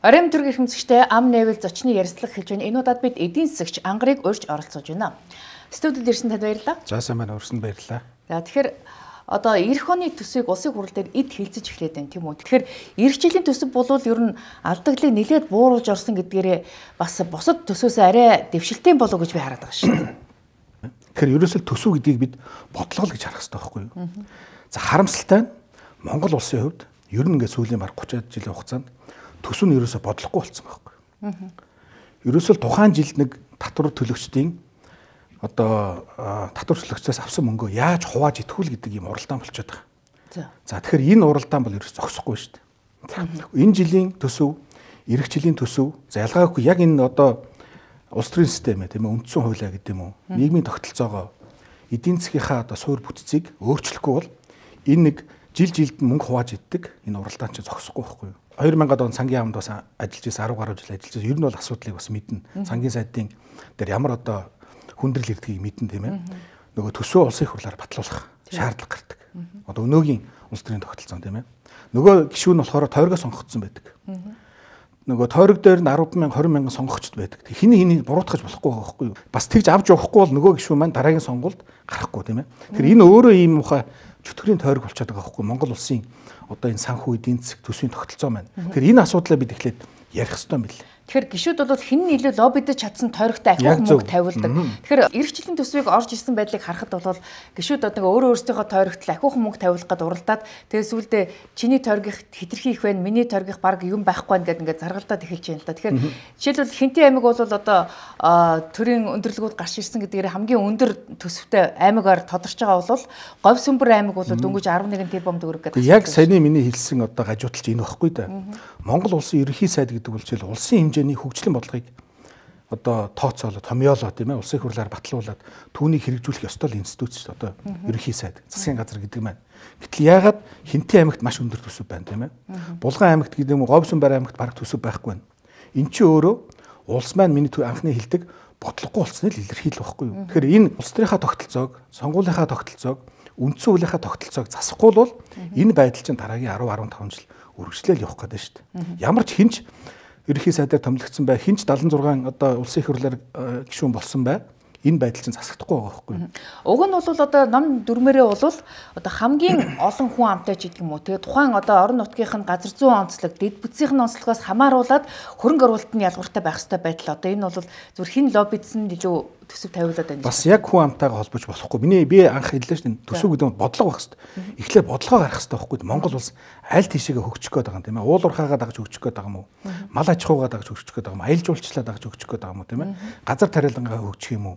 Орим төрг эрхэмцэгчтэй ам нэвэл зочны ярилцлага хийж байна. Энэ удаад бид эдийн засагч ангарыг урьж оролцуулж байна. Студид ирсэн танд баярлалаа. За сайн байна. Урьсанд баярлалаа. За тэгэхээр одоо эх оны төсвийг улсын хурал дээр эд хилцэж эхлэдэг байна тийм үү. Тэгэхээр эх жилийн төсөв бол ер нь алдагдлыг нэлээд бууруулж орсон гэдгээрээ бас бусад төсөөсөө арай дэвшилтийн болов гэж би хараад байгаа шүү дээ. Тэгэхээр ерөөсөө төсөв гэдгийг бид бодлого л гэж харах хэрэгтэй байхгүй юу? За харамсалтай нь Монгол улсын хувьд ер нь ингээд сүүлийн баг 30-аад жилийн хугацаанд төсөв нь ерөөсө бодлохгүй болсон байхгүй. Ерөөсөө тухайн жилд нэг татвар төлөгчдийн одоо татвар төлөгчөөс авсан мөнгөө яаж хувааж идэхүүл гэдэг ийм уралдаан болчиход байгаа. За тэгэхээр энэ уралдаан бол ерөөс зогсохгүй шүү дээ. Энэ жилийн төсөв, ирэх жилийн төсөв залгаагүй яг энэ одоо улс төрийн систем ээ тийм ээ үндсэн хуулиа гэдэг юм уу? Нийгмийн тогтолцоогоо эдийн засгийнхаа одоо суур бүтцийг өөрчлөхгүй бол энэ нэг жил жилд мөнгө хувааж иддэг энэ уралдаан чинь зогсохгүй байхгүй юу? 2000-ад он сангийн яамд бас ажиллаж байсан 10 гаруй жил ажиллаж байсан. Ер нь бол асуудлыг бас мэднэ. Сангийн сайдын дээр ямар одоо хүндрэл ирдгийг мэднэ тийм ээ. Нөгөө төсөө улсын их хурлаар батлуулах шаардлага гардаг. Одоо өнөөгийн улс төрийн тогтолцоо тийм ээ. Нөгөө гишүүн нь болохоор тойргоо сонгогдсон байдаг. Нөгөө тойрог дээр нь 10 мянга 20 мянга сонгогчд байдаг. Хин хэнийг буруутгаж болохгүй байхгүй юу? Бас тэгж авч явахгүй бол нөгөө гишүүн маань дараагийн сонгуульд гарахгүй тийм ээ. Тэгэхээр энэ өөрөө ийм ухаа чөтгөрийн тойрог болчиход байгаа байхгүй Монгол улсын одоо энэ санхүү эдийн засаг төсвийн тогтолцоо маань. Тэгэхээр энэ асуудлаа бид эхлээд ярих хэрэгтэй юм билээ. Тэгэхээр гişүүд бол хэн нь илүү лоббидж чадсан тойрогтой ахиух мөнгө тавиулдаг. Тэгэхээр эх жилийн төсвийг орж ирсэн байдлыг харахад бол гişүүд одоо өөрөө өөрсдийнхөө тойрогт ахиух мөнгө тавиулах гэдээ уралдаад тэгээ сүулдэ чиний тойргих хитрхи их байна, миний тойргих баг юм байхгүй байна гэдээ ингээд заргалдаад эхэлж байна л да. Тэгэхээр жишээлбэл Хинтэн аймаг бол одоо төрийн өндөрлгүүд гарч ирсэн гэдгээр хамгийн өндөр төсөвтэй аймагаар тодорч байгаа бол Говь сүмбэр аймаг бол дөнгөж 11 тэрбум төгрөг гэдэг. Яг саяны миний хэлсэн одоо гажуудалч энэ багхгүй да. Монгол улсын ерөнхий сайд гэдэг бол жишээл улсын хэмжээ хэмжээний хөгжлийн бодлогыг одоо тооцоолоод томьёолоод тийм ээ улсын хурлаар батлуулаад түүнийг хэрэгжүүлэх ёстой л институт шүү дээ одоо ерөнхий сайд засгийн газар гэдэг маань. Гэтэл яагаад Хинтэн аймагт маш өндөр төсөв байна тийм ээ. Булган аймагт гэдэг юм уу Говьсүнбар аймагт бараг төсөв байхгүй байна. Эн чинь өөрөө улс маань миний анхны хэлдэг бодлогогүй болсныг л илэрхийлэх байхгүй юу. Тэгэхээр энэ улс төрийнхаа тогтолцоог, сонгуулийнхаа тогтолцоог, үндсэн хуулийнхаа тогтолцоог засахгүй бол энэ байдал чинь дараагийн 10 15 жил үргэлжлээл явах гэдэг шүү дээ. Ямар ч хинч ерөнхий сайдаар томилогдсон бай. Хинч 76 одоо улсын их хурлаар э, гишүүн болсон бай энэ байдал чинь засахдахгүй байгаа байхгүй юу. Уг нь бол одоо ном дүрмээрээ бол одоо хамгийн олон хүн амтай ч гэдэг юм уу. Тэгээ тухайн одоо орон нутгийнх нь газар зүйн онцлог, дэд бүтцийнх нь онцлогоос хамааруулаад хөрөнгө оруулалт нь ялгууртай байх хэрэгтэй байдал. Одоо энэ бол зүр хин лоббидсэн илүү төсөв тавиулаад байна. Бас яг хүн амтайгаа холбож болохгүй. Миний би анх хэллээ шүү дээ. Төсөв гэдэг нь бодлого байх хэвээр. Эхлээд бодлогоо гарах хэвээр байхгүй. Монгол улс аль тийшээгээ хөгжих гээд байгаа юм тийм ээ. Уул урхаагаа дагаж хөгжих гээд байгаа юм уу? Мал аж ахуйгаа дагаж хөгжих гээд байгаа юм уу? Аялал жуулчлалаа дагаж хөгжих гээд байгаа юм уу тийм ээ? Газар тариалангаа хөгжих юм уу?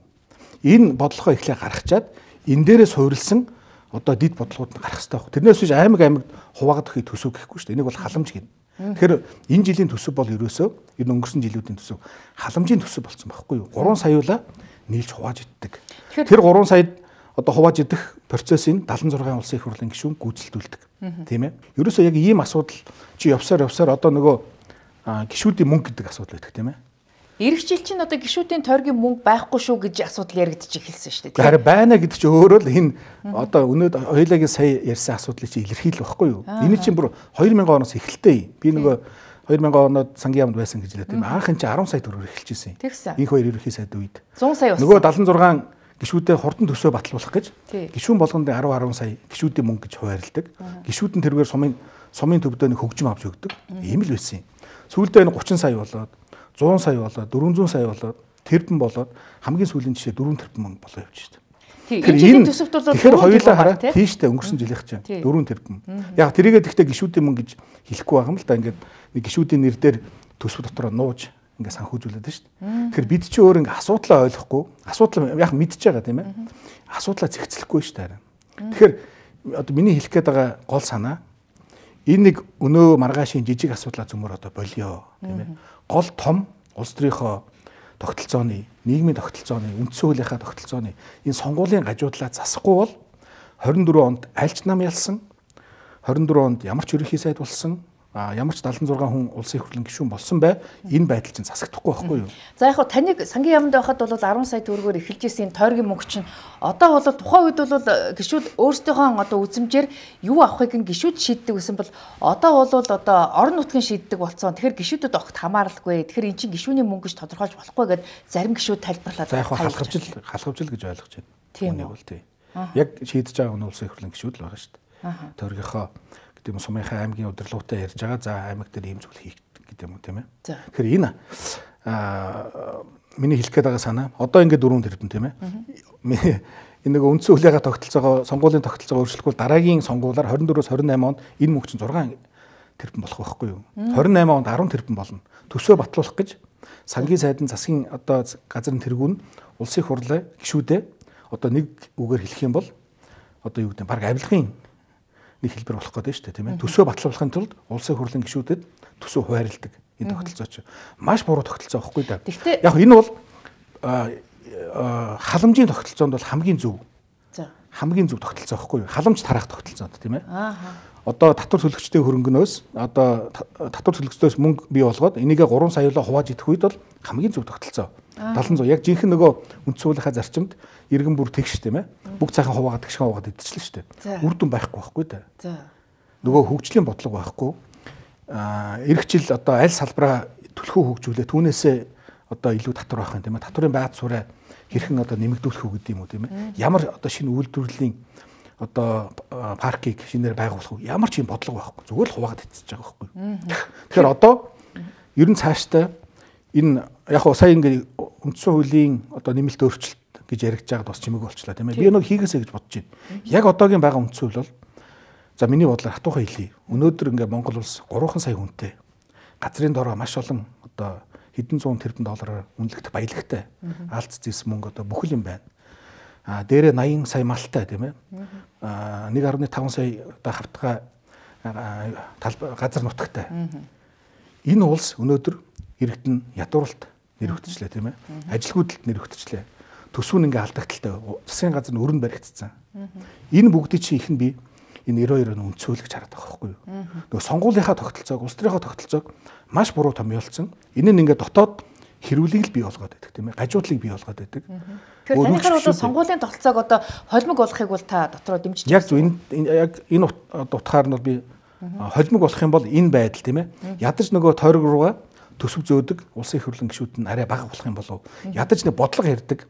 Энэ бодлогоо эхлээд гаргачаад энэ дээрээс хуурилсан одоо дид бодлогууд нь гарах хэрэгтэй байх. Тэрнээс биш аймаг аймагт хуваагдах хий төсөв гэхгүй шүү дээ. Энийг бол халамж гин. Тэгэхээр энэ жилийн төсөв бол ерөөсөө энэ өнгөрсөн жилүүдийн төсөв халамжийн төсөв болсон байхгүй юу? 3 саяулаа нийлж хувааж иддэг. Тэр 3 саяд одоо хувааж идэх процессын 76 улсын их хурлын гишүүн гүйцэлдүүлдэг. Тийм ээ. Ерөөсөө яг ийм асуудал чи явсаар явсаар одоо нөгөө гişүүдийн мөнгө гэдэг асуудал байдаг тийм ээ. Ирэх жил чинь одоо гişүүдийн тойргийн мөнгө байхгүй шүү гэж асуудал яригдчих эхэлсэн шүү дээ. Харин байна гэдэг чи өөрөө л энэ одоо өнөөд хоёулагийн сая ярьсан асуудлыг чи илэрхийлэх байхгүй юу? Энэ чинь бүр 2000 оноос эхэлтэй. Би нөгөө 2000 оноод сангийн яамд байсан гэж лээ тийм анх энэ чи 10 сая төгрөгөөр эхэлжсэн юм. Инх хоёр ерөнхий сайд үед. 100 сая болсон. Нөгөө 76 гişүүдэд хурдан төсөө батлуулах гэж гişүүн болгонд 10 10 сая гişүүдийн мөнгө гэж хуваарилдаг. Гişүүд нь тэрвэр сумын сумын төвдөө нэг хөгжим авч өгдөг. Ийм л байсан юм. Сүүлдээ энэ 30 сая болоод 100 сая болоод 400 сая болоод тэрбэн болоод хамгийн сүүлийн жишээ 4 тэрбэн мөнгө болоо явж штэ. Тэгэхээр энэ төсөвт бол тэгэхээр хоёулаа хараад тийштэй өнгөрсөн жилийнх чинь 4 тэрбум. Яг тэрийгээ тэгтээ гişүүдийн мөнгө гэж хэлэхгүй байгаа юм л да. Ингээд нэг гişүүдийн нэр дээр төсөв дотроо нууж ингээд санхүүжүүлээд шүү дээ. Тэгэхээр бид чи өөр ингээд асуудлаа ойлгохгүй, асуудал яг мэдчихэж байгаа тийм ээ. Асуудлаа зэгцлэхгүй шүү дээ. Тэгэхээр одоо миний хэлэх гээд байгаа гол санаа энэ нэг өнөө маргаашийн жижиг асуудлаа зөмөр одоо болио тийм ээ. Гол том улс төрийнхөө тогтолцооны нийгмийн тогтолцооны, үндсэн хуулийнхаа тогтолцооны энэ сонгуулийн гажуудлаа засахгүй бол 24 онд альч нам ялсан, 24 онд ямар ч ерөнхий сайд болсон, ямар ч 76 хүн улсын хурлын гишүүн болсон бай энэ байдал чинь засагдахгүй байхгүй юу. За яг хоо таныг сангийн яамд байхад бол 10 сая төгрөгөөр эхэлж исэн тойргийн мөнгө чинь одоо бол тухайн үед бол э, гишүүд өөрсдийнхөө одоо үзмжээр юу авахыг нь гишүүд шийддэг гэсэн бол одоо бол э, одоо орон нутгийн шийддэг болсон. Тэгэхээр гишүүдэд огт хамааралгүй. Тэгэхээр эн чинь гишүүний мөнгө гэж тодорхойлж болохгүй гэд зарим гишүүд тайлбарлаад байгаа. Халахвжил халахвжил гэж ойлгож байна. Тийм үү. Яг шийдэж байгаа нь улсын хурлын гишүүд л байгаа шүү дээ. Тойргийнхоо гэдэг юм сумынхаа аймгийн удирдлуутай ярьж байгаа. За аймаг дээр ийм зүйл хийх гэдэг юм тийм ээ. Тэгэхээр энэ аа миний хэлэх гээд байгаа санаа одоо ингээд дөрөв төрдөн тийм ээ. Энэ нэг үндсэн хүлээгээ тогтолцоогоо сонгуулийн тогтолцоогоо өөрчлөхгүй дараагийн сонгуулиар 24-өөс 28 онд энэ мөнгө чинь 6 тэрбум болох байхгүй юу? 28 онд 10 тэрбум болно. Төсөө батлуулах гэж сангийн сайдын засгийн одоо газрын тэргүүн улсын хурлаа гişүүдээ одоо нэг үгээр хэлэх юм бол одоо юу гэдэг нь баг авилгын нэг хэлбэр болох гэдэг нь шүү дээ тийм ээ. Төсөө батлуулахын тулд улсын хурлын гишүүдэд төсөө хуваарилдаг энэ тогтолцоо чинь. Маш буруу тогтолцоо аахгүй да. Яг энэ бол халамжийн тогтолцоонд бол хамгийн зөв. Хамгийн зөв тогтолцоо аахгүй юу? Халамж тараах тогтолцоонд тийм ээ. Одоо татвар төлөгчдийн хөрөнгөнөөс одоо татвар төлөгчдөөс мөнгө бий болгоод энийгээ 3 сая евро хувааж идэх үед бол хамгийн зөв тогтолцоо. 76 яг жинхэнэ нөгөө үндсэн хуулийнхаа зарчимд иргэн бүр тэгш тийм ээ. Бүх цайхан хуваагаад тэгш хуваагаад идчихлээ шүү дээ. Үр дүн байхгүй байхгүй да. Нөгөө хөгжлийн бодлого байхгүй. Аа ирэх жил одоо аль салбараа төлхөө хөгжүүлээ түүнээсээ одоо илүү татвар байх юм тийм ээ. Татварын байд сууриа хэрхэн одоо нэмэгдүүлэх үү гэдэг юм уу тийм ээ. Ямар одоо шинэ үйлдвэрлэлийн одоо паркийг шинээр байгуулах уу ямар ч юм бодлого байхгүй. Зүгээр л хуваагаад идчихэж байгаа байхгүй. Тэгэхээр одоо ер нь цааштай энэ яг сая ингээд үндсэн хуулийн одоо нэмэлт өөрчлөлт гэж яригч байгаад бас чимэг болчлаа тийм ээ. Би нэг хийгээсэй гэж бодож байна. Яг одоогийн байгаа үндсэн хууль бол за миний бодлоор хатуухан хэлий. Өнөөдөр ингээ Монгол улс 3 сая хүнтэй газрын дороо маш олон одоо хэдэн зуун тэрбум доллараар үнэлэгдэх баялагтай алц зис мөнгө одоо бүхэл юм байна. А дээрээ 80 сая малтай тийм ээ. А 1.5 сая одоо хавтгаа газар нутагтай. Энэ улс өнөөдөр иргэдэн ядуурлт нэр өгтчлээ тийм ээ. Ажилгүйдэлд нэр өгтчлээ. Төсөв нь ингээ алдагдaltaй засгийн газар нь өрөнд баригдсан. Энэ бүгдийг чи их нь би энэ 92 оны өнцөөлөгч хараад байгаа байхгүй юу. Нөгөө сонгуулийнхаа тогтолцоог, улс төрийнхаа тогтолцоог маш буруу томьёолсон. Энэ нь ингээ дотоод хэрүүлгийг бий болгоод байдаг тийм ээ. Гажуудлыг бий болгоод байдаг. Тэгэхээр танихаар бол сонгуулийн тогтолцоог одоо холимог болохыг бол та дотроо дэмжиж байна. Яг зөв энэ яг энэ утгаар нь бол би холимог болох юм бол энэ байдал тийм ээ. Ядаж нөгөө тойрог руугаа төсөв зөөдөг улсын их хурлын гишүүд нь арай бага болох юм болов ядаж нэг бодлого ярддаг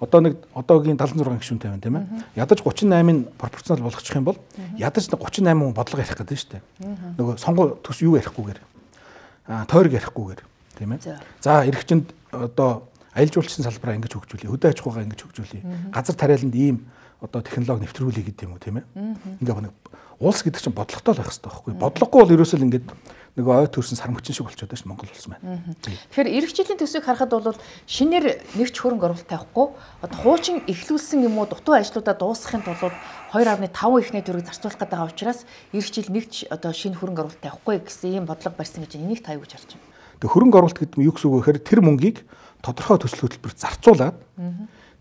одоо нэг одоогийн 76 гишүүн тавина тийм ээ ядаж 38-ыг пропорционал болгочих юм бол ядаж нэг 38 хүн бодлого ярих гэдэг нь шүү дээ нөгөө сонгол төс юу ярихгүйгээр а тойрог ярихгүйгээр тийм ээ за эрэгчэнд одоо аялал жуулчлалын салбараа ингэж хөгжүүлээ хөдөө аж ахуйгаа ингэж хөгжүүлээ газар тариаланд ийм одоо технологи нэвтрүүлэх гэдэг юм уу тийм ээ. Ингээ нэг улс гэдэг чинь бодлоготой л байх хэрэгтэй байхгүй. Бодлогогүй бол ерөөсөө л ингээд нөгөө ой төрсэн сармөгчин шиг болчиход байна Монгол улс маань. Тэгэхээр ирэх жилийн төсвийг харахад бол шинээр нэгч хөрөнгө оруулалт тавихгүй одоо хуучин эхлүүлсэн юм уу дутуу ажлуудаа дуусгахын тулд 2.5 ихний төрөгийг зарцуулах гэдэг учраас ирэх жил нэгч одоо шинэ хөрөнгө оруулалт тавихгүй гэсэн ийм бодлого барьсан гэж энийг таяа гэж харж байна. Тэг хөрөнгө оруулалт гэдэг нь юу гэсэн үг вэ гэхээр тэр мөнгийг тодорхой төсөл хөтөлбөрт зарцуулаад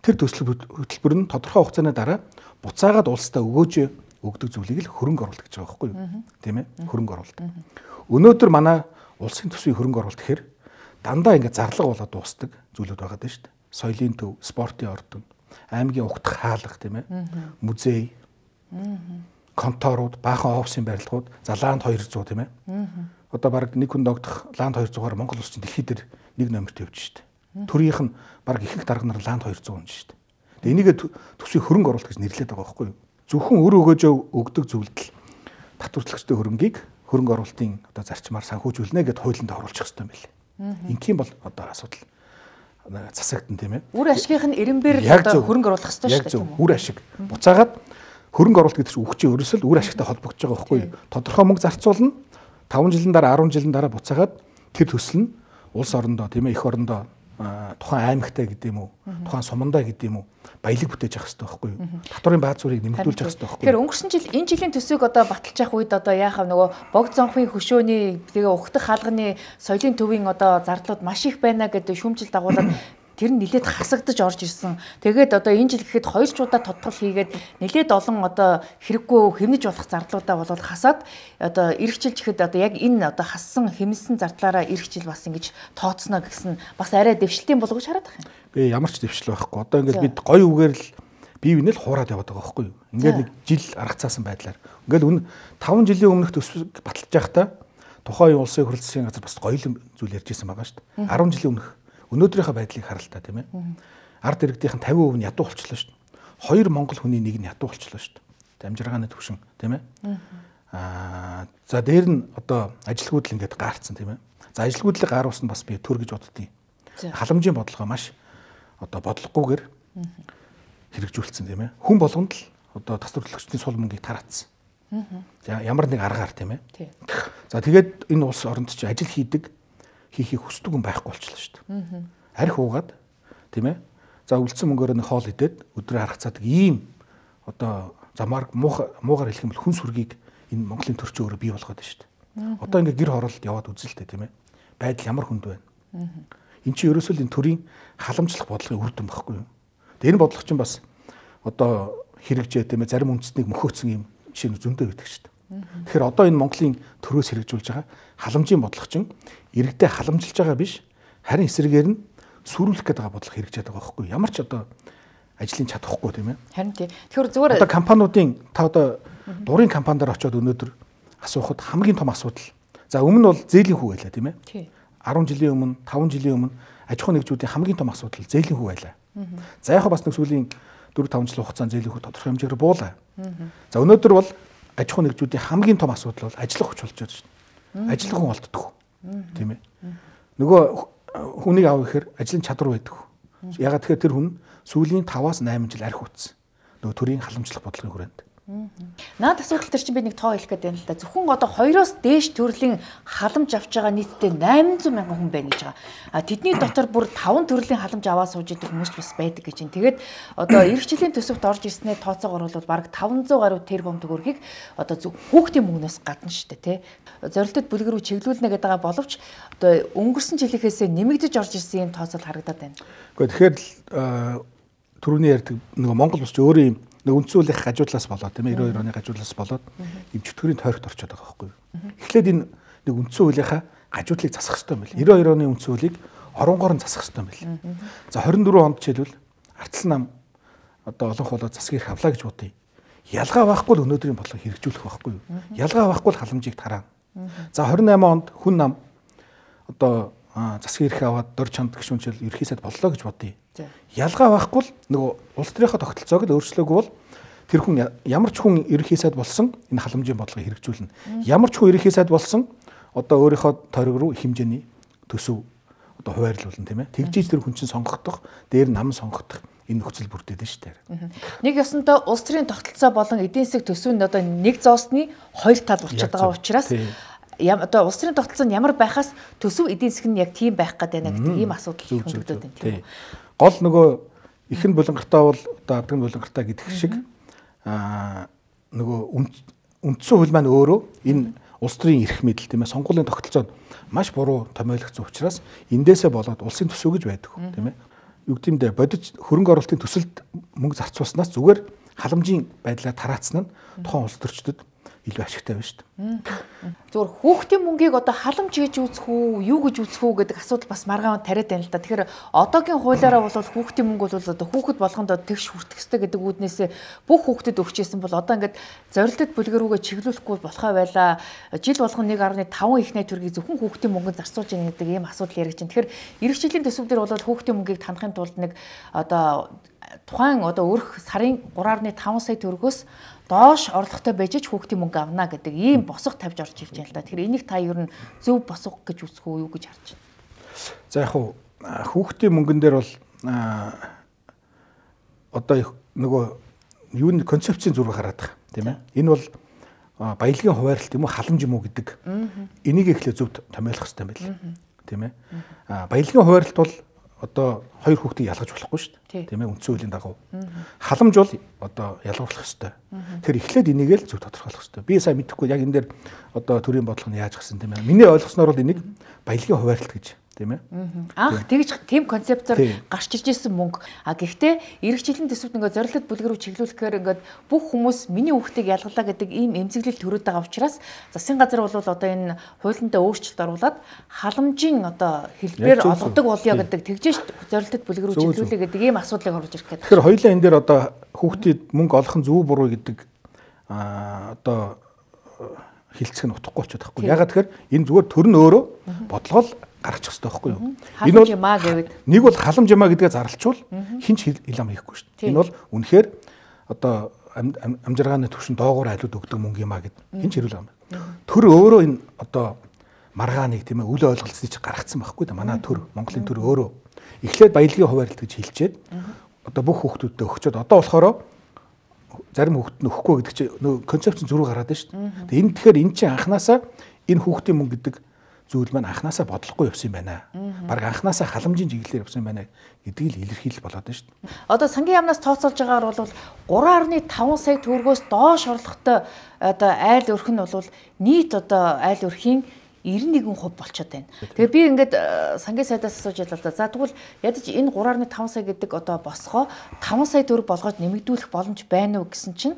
тэр төсөл хөтөлбөр нь тодорхой хугацааны дараа буцаагаад улстай өгөөж өгдөг зүйлийг л хөрөнгө оруулалт гэж байгаа байхгүй юу? Тийм ээ? Хөрөнгө оруулалт. Өнөөдөр манай улсын төсвийн хөрөнгө оруулалт гэхээр дандаа ингээд зарлага болоод дуусдаг зүйлүүд байгаа даа шүү дээ. Соёлын төв, спортын ордон, аймгийн ухтах хаалга тийм ээ. Музей. Конторууд, баахан офисын барилгууд, за ланд 200 тийм ээ. Одоо баг нэг хүн догдох ланд 200-аар Монгол улс чинь дэлхийд дээр нэг номерт явж шүү дээ. Төрийнх нь баг ихэнх дарга нар ланд 200 унж шүү дээ. Тэгээ энийг төсвийн хөрөнгө оруулалт гэж нэрлэдэг байгаа байхгүй юу? Зөвхөн өр өгөөжөө өгдөг зөвлөлт татварлагчтай хөрөнгийг хөрөнгө оруулалтын одоо зарчмаар санхүүжүүлнэ гэд хуулинд оруулах хэрэгтэй юм билээ. Ингийн бол одоо асуудал засагтан тийм ээ. Үр ашигийнх нь эренбээр одоо хөрөнгө оруулах хэрэгтэй шүү дээ. Яг зөв. Үр ашиг буцаагаад хөрөнгө оруулалт гэдэг чинь үхчийн өрсөл үр ашигтай холбогдож байгаа байхгүй юу? Тодорхой мөнгө зарцуулна. 5 жилийн дараа 10 жилийн дараа буцаагаад тэр төсөл нь улс орондоо тийм ээ их орондоо тухайн аймагтаа гэдэг юм уу тухайн сумандаа гэдэг юм уу баялаг бүтээж явах хэрэгтэй байхгүй юу татварын бааз зургийг нэмэгдүүлж явах хэрэгтэй байхгүй тэгэхээр өнгөрсөн жил энэ жилийн төсөөг одоо баталж явах үед одоо яахав нөгөө богд зонхын хөшөөний тэгээ ухтах хаалганы соёлын төвийн одоо зардлууд маш их байна гэдэг шүүмжил дагуулад тэр нь нилээд хасагдаж орж ирсэн. Тэгээд одоо энэ жил гэхэд хоёр ч удаа тодтол хийгээд нилээд олон одоо хэрэггүй хэмнэж болох зардлуудаа болов хасаад одоо ирэх жил гэхэд одоо яг энэ одоо хассан хэмнэсэн зардлаараа ирэх жил бас ингэж тооцно гэсэн бас арай дэвшилтийн болов гэж хараад байна. Гэхдээ ямар ч дэвшил байхгүй. Одоо ингээд бид гоё үгээр л бие биенээ л хуураад яваад байгаа байхгүй юу. Ингээд нэг жил арга цаасан байдлаар. Ингээд үн 5 жилийн өмнөх төсөв баталж байхдаа тухайн улсын хөрөлцөлийн газар бас гоё зүйл ярьж исэн байгаа шүү дээ. 10 жилийн өмнөх өнөөдрийнхөө байдлыг харалтаа тийм ээ. Ард иргэдийнх нь 50% нь ядуу болчихлоо шүү дээ. Хоёр монгол хүний нэг нь ядуу болчихлоо шүү дээ. Дамжиргааны төвшин тийм ээ. Аа за дээр нь одоо ажилгүйдл ингээд гаарцсан тийм ээ. За ажилгүйдлийг гааруулсан бас би төр гэж боддتي. Халамжийн бодлого маш одоо бодлогогүйгээр хэрэгжүүлсэн тийм ээ. Хүн болгонд л одоо тасварлэгчдийн сул мөнгийг тараацсан. За ямар нэг аргаар тийм ээ. За тэгээд энэ улс оронд чи ажил хийдэг хийхийг хүсдэг хүн байхгүй болчихлоо шүү дээ. Арх уугаад тийм ээ. За үлдсэн мөнгөөрөө нэг хоол идээд өдрөө харах цаадаг ийм одоо замаар муугаар хэлэх юм бол хүн сүргийг энэ Монголын төрчин өөрөө бий болгоод байна шүү дээ. Одоо ингээ гэр хороолд яваад үзэлтэй тийм ээ. Байдал ямар хүнд байна. Эн чинь ерөөсөө л энэ төрийн халамжлах бодлогын үр дүн байхгүй юу? Тэгээ энэ бодлого чинь бас одоо хэрэгжээ тийм ээ зарим үндэстнийг мөхөөцсөн юм шинэ зөндөө байдаг шүү дээ. Тэгэхээр одоо энэ Монголын төрөөс хэрэгжүүлж байгаа халамжийн бодлого чинь иргэдэд халамжилж байгаа биш харин эсрэгээр нь сүрүүлэх гэдэг бодлого хэрэгжээд байгаа байхгүй ямар ч одоо ажлын чадахгүй тийм ээ харин тийм тэгэхээр зүгээр одоо компаниудын та одоо дурын компанидаар очиод өнөөдөр асуухад хамгийн том асуудал за өмнө бол зээлийн хүү байлаа тийм ээ 10 жилийн өмнө 5 жилийн өмнө аж ахуй нэгжүүдийн хамгийн том асуудал зээлийн хүү байлаа за яг бас нэг сүлийн 4 5 жил хугацаанд зээлийн хүү тодорхой хэмжээгээр буулаа за өнөөдөр бол аж ахуй нэгжүүдийн хамгийн том асуудал бол ажиллах хүч болж байна ажил хүн олддог Тийм ээ. Нөгөө хүнийг аав гэхээр ажлын чадвар байдаг. Ягаад тэгэхээр тэр хүн сүүлийн 5-аас 8 жил арх үтсэн. Нөгөө төрийн халамжлах бодлогын хүрээнд. Наад асуудал төр чинь би нэг тоо хэлэх гээд байна л да. Зөвхөн одоо хоёроос дээш төрлийн халамж авч байгаа нийтдээ 800 мянган хүн байна гэж байгаа. А тэдний дотор бүр 5 төрлийн халамж аваа сууж идэг хүмүүс бас байдаг гэж байна. Тэгээд одоо эрхчлийн төсөвт орж ирснээр тооцоогоор бол бараг 500 гаруй тэрбум төгрөгийг одоо зөв хүүхдийн мөнгнөөс гадна шүү дээ, тэ. Зорилтод бүлгэрүү чиглүүлнэ гэдэг байгаа боловч одоо өнгөрсөн жилийнхээсээ нэмэгдэж орж ирсэн юм тооцоол харагдаад байна. Гэхдээ тэгэхээр л түрүүний ярьдаг нөгөө Монгол бас өөрөө юм нэг үнцүүлэх хажуудлаас болоод тийм ээ 92 оны хажуудлаас болоод юм чөтгөрийн тойрогт орчод байгаа байхгүй юу. Эхлээд энэ нэг үндсэн хуулийнхаа гажуудлыг засах хэрэгтэй юм байна. 92 оны үндсэн хуулийг оронгоор нь засах хэрэгтэй юм байна. За 24 онд жишээлбэл артлан нам одоо олонх болоод засгийн эрх авлаа гэж бодъё. Ялгаа байхгүй л өнөөдрийн бодлого хэрэгжүүлэх байхгүй юу? Ялгаа байхгүй л халамжийг тараана. За 28 онд хүн нам одоо засгийн эрх аваад дор чанд гişүнчл ерхийсэд боллоо гэж бодъё. Ялгаа байхгүй л нөгөө улс төрийнхөө тогтолцоог л өөрчлөөгүй бол тэр хүн ямар ч хүн ерөнхий сайд болсон энэ халамжийн бодлогыг хэрэгжүүлнэ. Ямар ч хүн ерөнхий сайд болсон одоо өөрийнхөө төрөг рүү их хэмжээний төсөв одоо хуваарлуулна тийм ээ. Тэгжиж тэр хүн чинь сонгогдох, дээр нам сонгогдох энэ нөхцөл бүрдээд нь шүү дээ. Нэг ёсонтой улс төрийн тогтолцоо болон эдийн засаг төсөв нь одоо нэг зоосны хоёр тал болчиход байгаа учраас одоо улс төрийн тогтолцоо нь ямар байхаас төсөв эдийн засаг нь яг тийм байх гээд байна гэдэг ийм асуудал хөндөд байна тийм гол нөгөө ихэнх булангартаа бол одоо адаг нь булангартаа гэдэг шиг аа нөгөө үндсэн хөл маань өөрөө энэ улс төрийн эрх мэдэл тийм ээ сонгуулийн тогтолцоонд маш буруу томьёологдсон учраас эндээсээ болоод улсын төсөв гэж байдаг тийм ээ юу гэмдэ бодит хөрөнгө оруулалтын төсөлд мөнгө зарцуулснаас зүгээр халамжийн байдлаар тараацсан нь тухайн улс төрчдөд илүү ашигтай байна шүү дээ. Зүгээр хүүхдийн мөнгийг одоо халамж гэж үзэх үү, юу гэж үзэх үү гэдэг асуудал бас маргаан тариад байна л да. Тэгэхээр одоогийн хуулиараа бол хүүхдийн мөнгө бол одоо хүүхэд болгонд тэгш хүртэхтэй гэдэг үүднээсээ бүх хүүхдэд өгчээсэн бол одоо ингээд зорилтод бүлгэрүүгээ чиглүүлэхгүй болохоо байла. Жил болгон 1.5 их найт төргийг зөвхөн хүүхдийн мөнгөнд зарцуулж яах гэдэг ийм асуудал яригч байна. Тэгэхээр эрэх жилийн төсөвдөр бол хүүхдийн мөнгийг танахын тулд нэг одоо тухайн одоо өрх сарын 3.5 сая төгрөгөөс доош орлоготой байж ч хүүхдийн мөнгө авна гэдэг ийм босго тавьж орж ирж байна л да. Тэгэхээр энийг та ер нь зөв босго гэж үзэх үү юу гэж харж байна. За яг хуу хүүхдийн мөнгөн дээр бол одоо нөгөө юу н концепцийн зураг хараад байгаа тийм ээ. Энэ бол баялагын хуваарлт юм уу халамж юм уу гэдэг. Энийг эхлээ зөв томьёолох хэрэгтэй байл. Тийм ээ. Баялагын хуваарлт бол одоо хоёр хүүхдийг ялгаж болохгүй шүү дээ. Тийм ээ үндсэн хуулийн дагуу. Халамж бол одоо ялгуулах ёстой. Тэр эхлээд энийг л зөв тодорхойлох ёстой. Би сая мэдэхгүй яг энэ дээр одоо төрийн бодлого нь яаж гарсан тийм ээ. Миний ойлгосноор бол энийг баялагын хуваарлт гэж тийм ээ. Анх тэгж тийм концепцоор гарч ирж исэн мөнгө. А гэхдээ эрэг жилийн төсөвт ингээд зорилт бүлгэрүү чиглүүлэхээр ингээд бүх хүмүүс миний хүүхдийг ялгалаа гэдэг ийм эмзэглэл төрөд байгаа учраас засгийн газар бол одоо энэ хуулиндаа өөрчлөлт оруулад халамжийн одоо хэлбэр олгодог болё гэдэг тэгжээш зорилт бүлгэрүү чиглүүлээ гэдэг ийм асуудлыг оруулж ирэх гэдэг. Тэгэхээр хоёулаа энэ дээр одоо хүүхдэд мөнгө олох нь зөв буруу гэдэг а одоо э, хилцэх нь утгагүй болчиход байхгүй. Ягаад тэгэхээр энэ зүгээр төр нь өөрөө бодлогол гаргачих хэрэгтэй байхгүй юу? Энэ бол нэг бол халамж юмаа гэдгээ зарлчвал хинч хил ам хийхгүй шүү дээ. Энэ бол үнэхээр одоо амжиргааны төвшин доогуур айлууд өгдөг мөнгө юмаа гэд хинч хэрүүл ам. Төр өөрөө энэ одоо маргааныг тийм ээ үл ойлголцсон чинь гаргацсан байхгүй да. Манай төр Монголын төр өөрөө эхлээд баялагын хуваарлт гэж хэлчихэд одоо бүх хүмүүстээ өгчөөд одоо болохоро зарим хүмүүст нь өгөхгүй гэдэг чинь нөө концепц зүрх гараад байна шүү дээ. Тэгээ энэ тэгэхээр эн чинь анханасаа энэ хүүхдийн мөнгө гэдэг зүйл маань анханасаа бодлохгүй явсан юм байна. Бараг анханасаа халамжийн чиглэлээр явсан юм байна гэдгийг л илэрхийлэл болоод байна шүү дээ. Одоо сангийн яамнаас тооцоолж байгаагаар бол 3.5 сая төгрөгөөс доош орлоготой одоо айл өрх нь бол нийт одоо айл өрхийн 91% болчиход байна. Тэгээ би ингээд э, сангийн сайдаас асууж ялла л да. За тэгвэл ядаж энэ 3.5 сая гэдэг одоо босгоо 5 сая төгрөг болгоод нэмэгдүүлэх боломж байна уу гэсэн чинь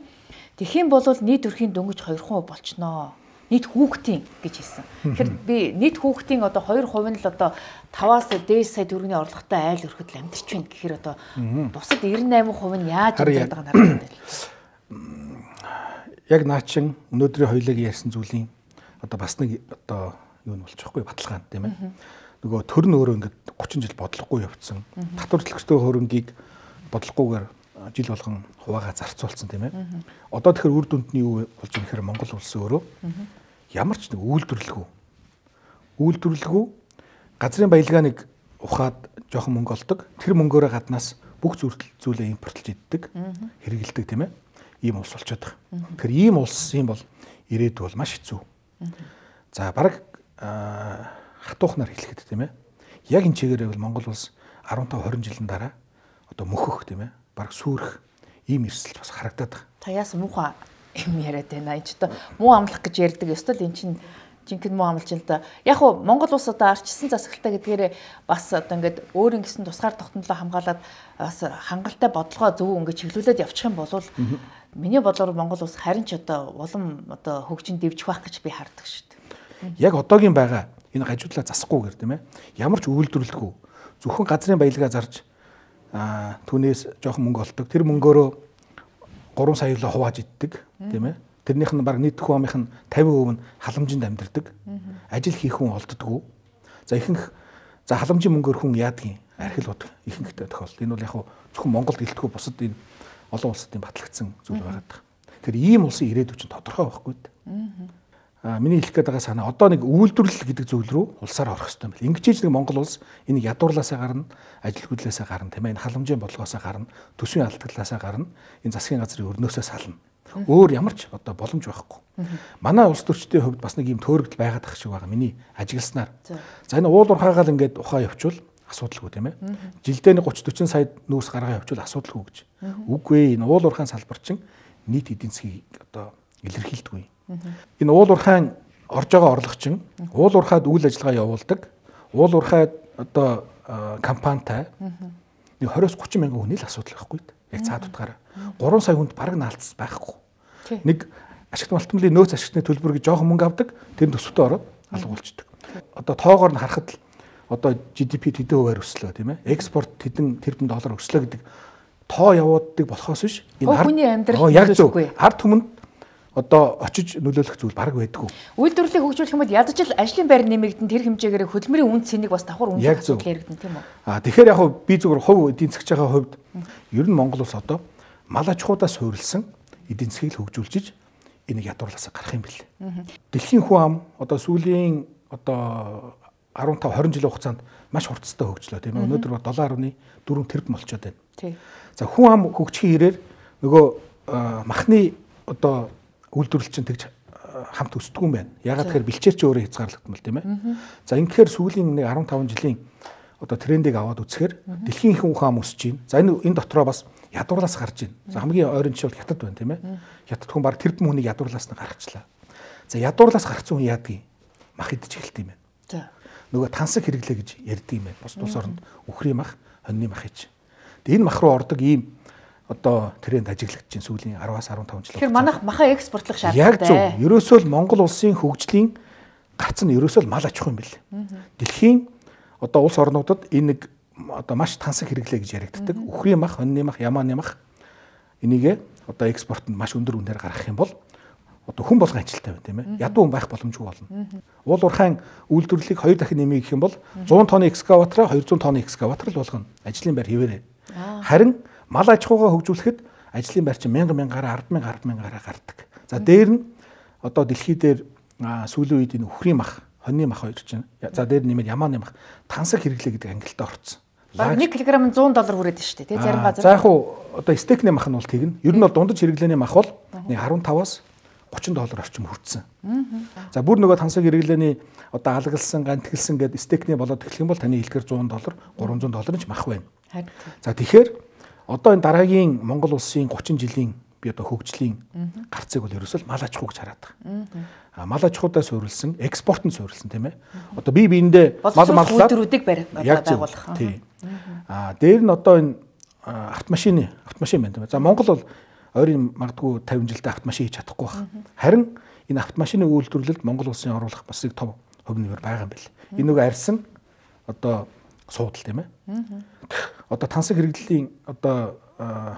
тэгхийн бол нийт өрхийн дөнгөж 2% болчихноо нийт хүүхдийн гэж хэлсэн. Тэгэхээр би нийт хүүхдийн одоо 2% нь л одоо 5-аас дээд сая төгрөгийн орлоготой айл өрхөд л амьдарч байна. Гэхдээ одоо бусад 98% нь яаж ажилладаг нь харагдаад байна. Яг наачин өнөөдрийн хоёлыг ярьсан зүйлийн одоо бас нэг одоо юу нь болчихгүй баталгаа тийм ээ. Нөгөө төр нь өөрөө ингээд 30 жил бодлохгүй явцсан. Татвар төлөгчтэй хөрөнгийг бодлохгүйгээр жил болгон хуваага зарцуулсан тийм ээ. Одоо тэгэхээр үр дүнд нь юу болж байгаа гэхээр Монгол улс өөрөө ямар ч нэг үйлдвэрлэгүй. Үйлдвэрлэгүй газрын баялгаа нэг ухаад жоохон мөнгө олдог. Тэр мөнгөөрөө гаднаас бүх зүйлээ импортлж иддэг, хэрэгэлдэг тийм ээ. Ийм улс болчиход байгаа. Тэгэхээр ийм улс юм бол ирээдүй бол маш хэцүү. За баг хатуухнаар хэлэхэд тийм ээ. Яг энэ чигээрээ бол Монгол улс 15 20 жилийн дараа одоо мөхөх тийм ээ. Баг сүрэх ийм эрсдэл бас харагдаад байгаа. Та яасан муухай юм яриад байна. Энд ч одоо муу амлах гэж ярьдаг. Ёстой л эн чинь жинхэнэ муу амлж л да. Яг хуу Монгол улс одоо арчсан засаглалтаа гэдгээрээ бас одоо ингээд өөр ингэсэн тусгаар тогтнолоо хамгаалаад бас хангалттай бодлогоо зөв ингээд чиглүүлээд явчих юм бол миний бодлоор Монгол улс харин ч одоо улам одоо хөгжин дэвжих байх гэж би хардаг шүү дээ. Яг одоогийн байгаа энэ гажуудлаа засахгүйгээр тийм ээ. Ямар ч үйлдвэрлэхгүй зөвхөн газрын баялгаа зарж түүнээс жоохон мөнгө олдог. Тэр мөнгөөрөө 3 сая лөө хувааж иддэг тийм ээ. Тэрнийх нь баг нийт хүн амынх нь 50% нь халамжинд амьдардаг. Ажил хийх хүн олддгүй. За ихэнх за халамжийн мөнгөөр хүн яадгийн архил бод ихэнхдээ тохиолдол. Энэ бол яг зөвхөн Монголд илтгүү бусад энэ олон улсад энэ батлагдсан зүйл байгаад байгаа. Тэр ийм улсын ирээдүй чинь тодорхой байхгүй дээ. Аа миний хэлэх гээд байгаа санаа одоо нэг үйлдвэрлэл гэдэг зүйл рүү улсаар орох хэрэгтэй байл. Ингэж ч нэг Монгол улс энэ ядуурлаасаа гарна, ажилгүйлээсээ гарна, тийм ээ энэ халамжийн бодлогоосоо гарна, төсвийн алдагдлаасаа гарна, энэ засгийн газрын өрнөөсөө сална. Өөр ямар ч одоо боломж байхгүй. Манай улс төрчдийн хувьд бас нэг юм төөрөгдөл байгаад ах шиг байгаа миний ажигласнаар. За энэ уул урхаагаал ингээд ухаа явуул асуудалгүй тийм ээ. Жилдээ нэг 30 40 сая нөөс гаргаа явуул асуудалгүй гэж. Үгүй энэ уул урхаан салбар чинь нийт эдийн засгийг одоо илэрхийлдэггүй. Энэ уул урхаан орж байгаа орлого чинь уул урхаад үйл ажиллагаа явуулдаг. Уул урхаад одоо компанитай нэг 20-30 мянган хүний л асуудал байхгүй. Яг цаад утгаараа 3 сая хүнд бараг наалтс байхгүй. Нэг ашигт малтмлын нөөц ашигтны төлбөр гэж жоохон мөнгө авдаг. Тэр нь төсөвтөө ороод алга болчдөг. Одоо тоогоор нь харахад л одоо GDP тэдэн хувиар өслөө тийм ээ. Экспорт тэдэн тэрбум доллар өслөө гэдэг тоо явууддаг болохоос биш. Энэ хүний амьдрал яг зөв. Ард түмэнд одоо очиж нөлөөлөх зүйл баг байдгүй. Үйлдвэрлэлийг хөгжүүлэх юм бол ядаж л ажлын байр нэмэгдэн тэр хэмжээгээр хөдөлмөрийн үнд цэнийг бас давхар үнэ хэрэгдэн тийм үү? Аа тэгэхээр яг би зүгээр хувь эдийн засгийн хувьд ер нь Монгол улс одоо мал аж ахуйдаас суурилсан эдийн засгийг л хөгжүүлж энийг ядуурлаас гарах юм бэл. Дэлхийн хүн ам одоо сүүлийн одоо 15 20 жилийн хугацаанд маш хурцтай хөгжлөө тийм ээ. Өнөөдөр бол 7.4 тэрбум болчиход байна. Тийм. За хүн ам хөгжихийн хэрээр нөгөө махны одоо үйлдвэрлэл чинь тэгж хамт өсдөг юм байна. Ягаад гэхээр бэлчээр ч өөрөө хязгаарлагдмал тийм ээ. За ингэхээр сүүлийн нэг 15 жилийн одоо трендийг аваад үзэхээр дэлхийн хүн ам өсөж байна. За энэ энэ дотроо бас ядуурлаас гарч ийн. За хамгийн ойрын жишээ бол хятад байна тийм ээ. Хятад хүн баг тэр бүм хүнийг ядуурлаас нь гаргачлаа. За ядуурлаас гарцсан хүн яадгийг мах идэж эхэлт юм байна. За. Нөгөө тансаг хэрэглээ гэж ярьдаг юм байна. Бус тус оронд үхрийн мах, хоньны мах гэж. Тэгээ энэ мах руу ордог ийм одоо тренд ажиглагдаж байна сүүлийн 10-аас 15 жил. Тэгэхээр манайх маха экспортлох шаардлагатай. Яг зөв. Ерөөсөө л Монгол улсын хөгжлийн гарц нь ерөөсөө л мал аж ахуй юм бэл. Дэлхийн одоо улс орнуудад энэ нэг одоо маш тансаг хэрэглээ гэж яригддаг. Үхрийн мах, хоньны мах, ямааны мах энийг одоо экспортод маш өндөр үнээр гаргах юм бол одоо хүн болгон ажилтай байна тийм ээ. Ядуу хүн байх боломжгүй болно. Уул уурхайн үйлдвэрлэлийг хоёр дахин нэмэе гэх юм бол 100 тонны экскаватороо 200 тонны экскаватор л болгоно. Ажлын байр хэвээрээ. Харин мал аж ахуйгаа хөгжүүлэхэд ажлын байр чинь 1000 мянгаараа 100000 10000-аараа гардаг. За дээр нь одоо дэлхий дээр сүүлийн үед энэ үхрийн мах хоньны мах хоёр чинь. За дээр нэмээд ямааны мах тансаг хэрэглээ гэдэг ангилтаа орцсон. Баг 1 кг 100 доллар хүрээд байна шүү дээ. Тэгээ зарим газар. За яг уу одоо стейкний мах нь бол тэгнэ. Ер нь бол дундаж хэрэглээний мах бол 15-аас 30 доллар орчим хүрсэн. За бүр нөгөө тансаг хэрэглээний одоо алгалсан, гантгэлсэн гэдэг стейкний болоод эхлэх юм бол таны хэлэхэр 100 доллар, 300 доллар нь ч мах байна. За тэгэхээр одоо энэ дараагийн Монгол улсын 30 жилийн би одоо хөгжлийн гарцыг бол ерөөсөө мал аж ахуйг хараад байгаа мал аж ахуйдаа суурилсан, экспортод суурилсан тийм ээ. Одоо би биэндээ мал маллаа өдрүүдийг барь байгуулах. Тийм. Аа дээр нь одоо энэ автомашины автомашин байна тийм ээ. За Монгол бол ойрын магадгүй 50 жилдээ автомашин хийж чадахгүй байна. Харин энэ автомашины үйлдвэрлэлд Монгол улсын оруулах бас нэг том хөвнөөр байгаа юм байна. Энэ нөгөө арьсан одоо суудал тийм ээ. Одоо тансаг хэрэглэлийн одоо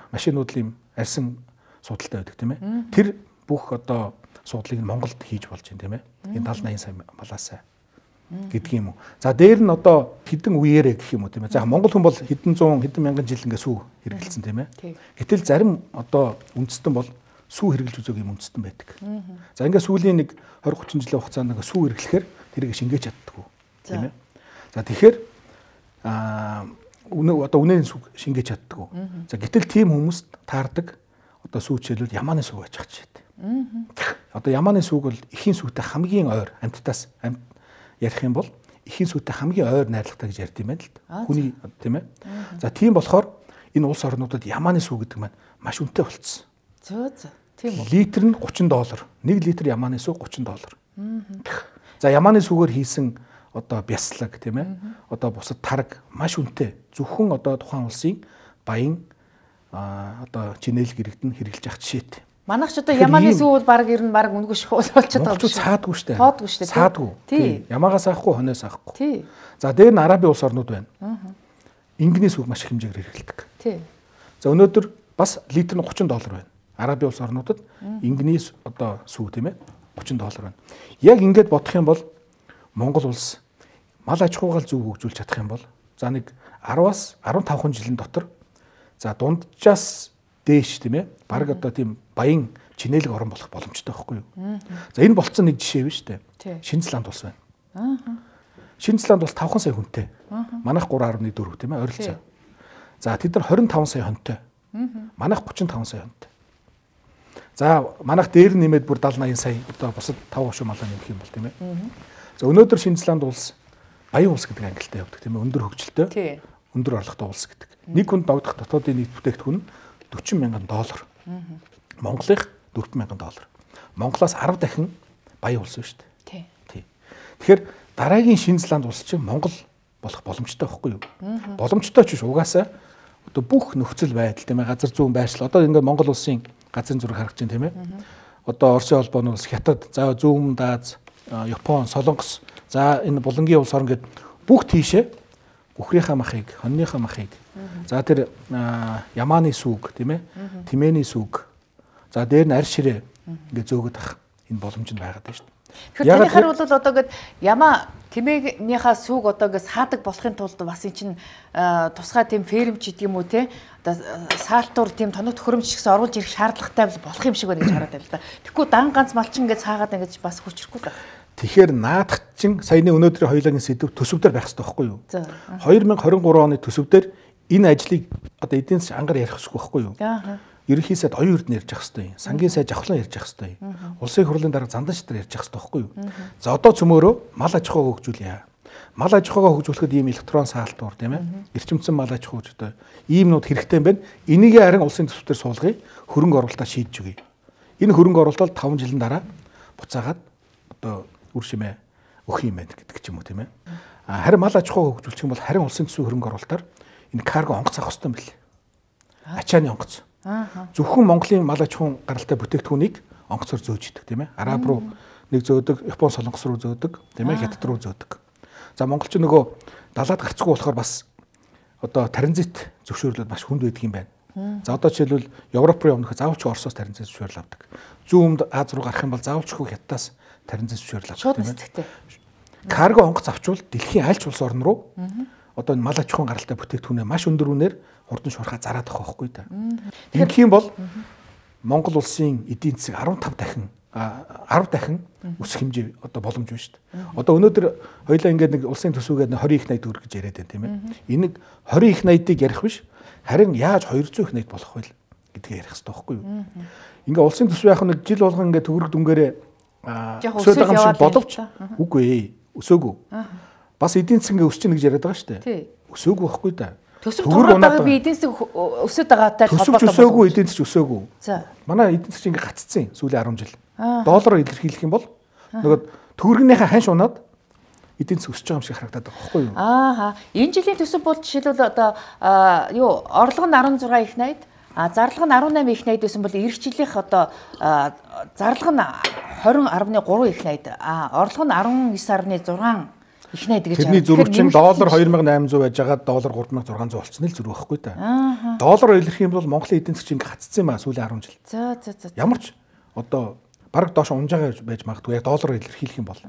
машинууд ийм арьсан суудалтай байдаг тийм ээ. Тэр бүх одоо суудлыг нь Монголд хийж болж байна тийм ээ. Энэ 70 80 сая балаасаа гэдг юм уу. За дээр нь одоо хідэн үеэрэ гэх юм уу тийм ээ. За Монгол хүн бол хідэн 100 хідэн мянган жил ингээ сүү хэрэгжилсэн тийм ээ. Гэтэл зарим одоо үндэстэн бол сүү хэрэгжилж үзөөг юм үндэстэн байдаг. За ингээ сүүлийн нэг 20 30 жилийн хугацаанд ингээ сүү хэрэглэхээр тэрийг шингээж чаддаггүй тийм ээ. За тэгэхээр аа өнөө одоо үнэн сүг шингээж чаддаггүй. За гэтэл тийм хүмүүст таардаг одоо сүүчлүүд ямааны сүг байж чадчих Одоо ямааны сүг бол эхийн сүгтэй хамгийн ойр амьтдаас ярих юм бол эхийн сүгтэй хамгийн ойр найрлагатай гэж ярьд юм байна л да. Хүний тийм ээ. За тийм болохоор энэ улс орнуудад ямааны сүг гэдэг маань маш үнэтэй болцсон. Зөө зөө. Тийм үү. Литр нь 30 доллар. 1 литр ямааны сүг 30 доллар. За ямааны сүгээр хийсэн одоо бяслаг тийм ээ. Одоо бусад тарг маш үнэтэй. Зөвхөн одоо тухайн улсын баян одоо чинээл гэрэгдэн хэрэгжилж ах жишээтэй. Манайх ч одоо ямааны сүүл баг ер нь баг үнгүй ших болчиход байгаа юм шиг. Цаадгүй шүү дээ. Тоодгүй шүү дээ. Цаадгүй. Тий. Ямаагаас авахгүй, хоноос авахгүй. Тий. За дээр нь Арабын улс орнууд байна. Аа. Ингэний сүүг маш их хэмжээгээр хэрэглэдэг. Тий. За өнөөдөр бас литр нь 30 доллар байна. Арабын улс орнуудад ингэний одоо сүү тийм ээ 30 доллар байна. Яг ингэж бодох юм бол Монгол улс мал аж ахуйгаал зөв хөгжүүлж чадах юм бол за нэг 10-аас 15 жилийн дотор за дунджаас дээш тийм ээ. Бараг одоо тийм баян чинэлэг орон болох боломжтой байхгүй юу? За энэ болцсон нэг жишээ биш үү? Шинзланд улс байна. Шинзланд бол 5 сая хүнтэй. Манайх 3.4 тийм ээ ойролцоо. За тэд нар 25 сая хүнтэй. Манайх 35 сая хүнтэй. За манайх дээр нэмээд бүр 70 80 сая одоо бусад 5 хошуу малаа нэмэх юм бол тийм ээ. За өнөөдөр Шинзланд улс баян улс гэдэг ангилтай явдаг тийм ээ өндөр хөгжилтэй. Өндөр орлоготой улс гэдэг. Нэг хүнд догдох дотоодын нийт бүтээгдэхүүн нь 40 мянган доллар. Монголынх 4 мянган доллар. Монголоос 10 дахин баян улс шүү дээ. Тий. Тэгэхээр дараагийн Шинзланд улс чинь Монгол болох боломжтой байхгүй юу? Боломжтой ч биш угаасаа одоо бүх нөхцөл байдал тийм ээ газар зүүн байршил одоо ингээд Монгол улсын газрын зураг харагч байна тийм ээ. Одоо Оросын холбооны улс Хятад, за зүүн Даз, Япон, Солонгос, за энэ Булангийн улс орн гэдэг бүх тийшээ үхрийнхаа махыг, хонныхаа махыг. За тэр ямааны сүг тийм ээ. Тэмээний сүг. За дээр нь арь ширээ ингээ зөөгөд ах энэ боломж нь байгаад байна шүү дээ. Тэгэхээр танихаар бол одоо гээд ямаа тэмээгийнхаа сүг одоо ингээд саадаг болохын тулд бас эн чинь тусгай тийм фермч гэдэг юм уу те одоо саалтуур тийм тоног төхөрөмж шигс оруулж ирэх шаардлагатай бол болох юм шиг байна гэж хараад байна л да. Тэгэхгүй дан ганц малчин ингээд цаагаад ингээд бас хүчрэхгүй байх. Тэгэхээр наадах чинь саяны өнөөдрийн хоёулагийн сэдв төсөвдөр байх хэрэгтэй байхгүй юу? 2023 оны төсөвдөр энэ ажлыг одоо эдийн засгийн ангаар ярих хэрэггүй байхгүй юу? Ерөнхий сайд оюун эрдэнэ ярьж явах хэрэгтэй. Сангийн сайд жавхлан ярьж явах хэрэгтэй. Улсын хурлын дараа зандан шатар ярьж явах хэрэгтэй байхгүй юу? За одоо цөмөөрөө мал аж ахуйг хөгжүүлье. Мал аж ахуйгаа хөгжүүлэхэд ийм электрон саалтуур тийм ээ. Эрчимцэн мал аж ахуй одоо ийм нууд хэрэгтэй юм байна. Энийг харин улсын төсөвтөр суулгая. Хөрөнгө оруулалтаа шийдэж өгье. Энэ хөрөнгө оруулалтаа 5 жилийн дараа буцаагаад одоо үр шимээ өгөх юм байна гэдэг ч юм уу тийм ээ. Харин мал аж ахуй хөгжүүлчих юм бол харин улсын төсвийн хөрөнгө оруулалтаар энэ карго онгоц авах хэрэгтэй юм билээ. Ачааны онгоц. Зөвхөн Монголын мал аж ахуйн гаралтай бүтээгдэхүүнийг онгоцоор зөөж идэг тийм ээ. Араб руу нэг зөөдөг, Япон солонгос руу зөөдөг, тийм ээ, Хятад руу зөөдөг. За монголч нөгөө далаад гарцгүй болохоор бас одоо транзит зөвшөөрлөд маш хүнд байдаг юм байна. За одоо жишээлбэл Европ руу явнахад заавал ч Оросоос транзит зөвшөөрөл авдаг. Зүүн өмнөд Аз руу гарах юм бол заавал ч Хятадаас таринзэн сүшэрлээ. Шууд нисдэгтэй. Карго онгоц авчвал дэлхийн альч улс орн руу одоо энэ мал аж ахуйн гаралтай бүтээгдэхүүнээ маш өндөр үнээр хурдан шуурхаа зараад авах байхгүй та. Ингэх юм бол Монгол улсын эдийн засаг 15 дахин 10 дахин өсөх хэмжээ одоо боломж байна шүү дээ. Одоо өнөөдөр хоёлаа ингээд нэг улсын төсвөгээд 20 их 80 төгрөг гэж яриад байна тийм ээ. Энийг 20 их 80-ыг ярих биш харин яаж 200 их 80 болох вэ гэдгийг ярих хэрэгтэй байхгүй юу? Ингээ улсын төсвийн яг нэг жил болгон ингээд төгрөг дүнгээрээ өсөж байгаа юм шиг боловч үгүй өсөөгөө. Бас эдийн засаг ингээ өсөж чинь гэж яриад байгаа шүү дээ. Өсөөгөө байхгүй да. Төсөв тураад байгаа би эдийн засаг өсөж байгаатай холбоотой. Төсөв өсөөгөө эдийн засаг өсөөгөө. За. Манай эдийн засаг ингээ гаццсан сүүлийн 10 жил. Доллараар илэрхийлэх юм бол нөгөө төгрөгнийхээ хань шунаад эдийн засаг өсөж байгаа юм шиг харагдаад байгаа байхгүй юу? Аа. Энэ жилийн төсөв бол жишээлбэл одоо юу орлого нь 16 их 80 А зарлага нь 18 их найд байсан бол эх жилийнх одоо зарлага нь 20.3 их найд а орлого нь 19.6 их найд гэж Тэрний зөрүүч нь доллар 2800 байж байгаа доллар 3600 болчихсон л зөрүү байхгүй та. Доллар илэрх юм бол Монголын эдийн засгийн хатцсан юм а сүүлийн 10 жил. За за за. Ямар ч одоо бараг доош унж байгаа байж магадгүй яг доллараар илэрхийлэх юм бол.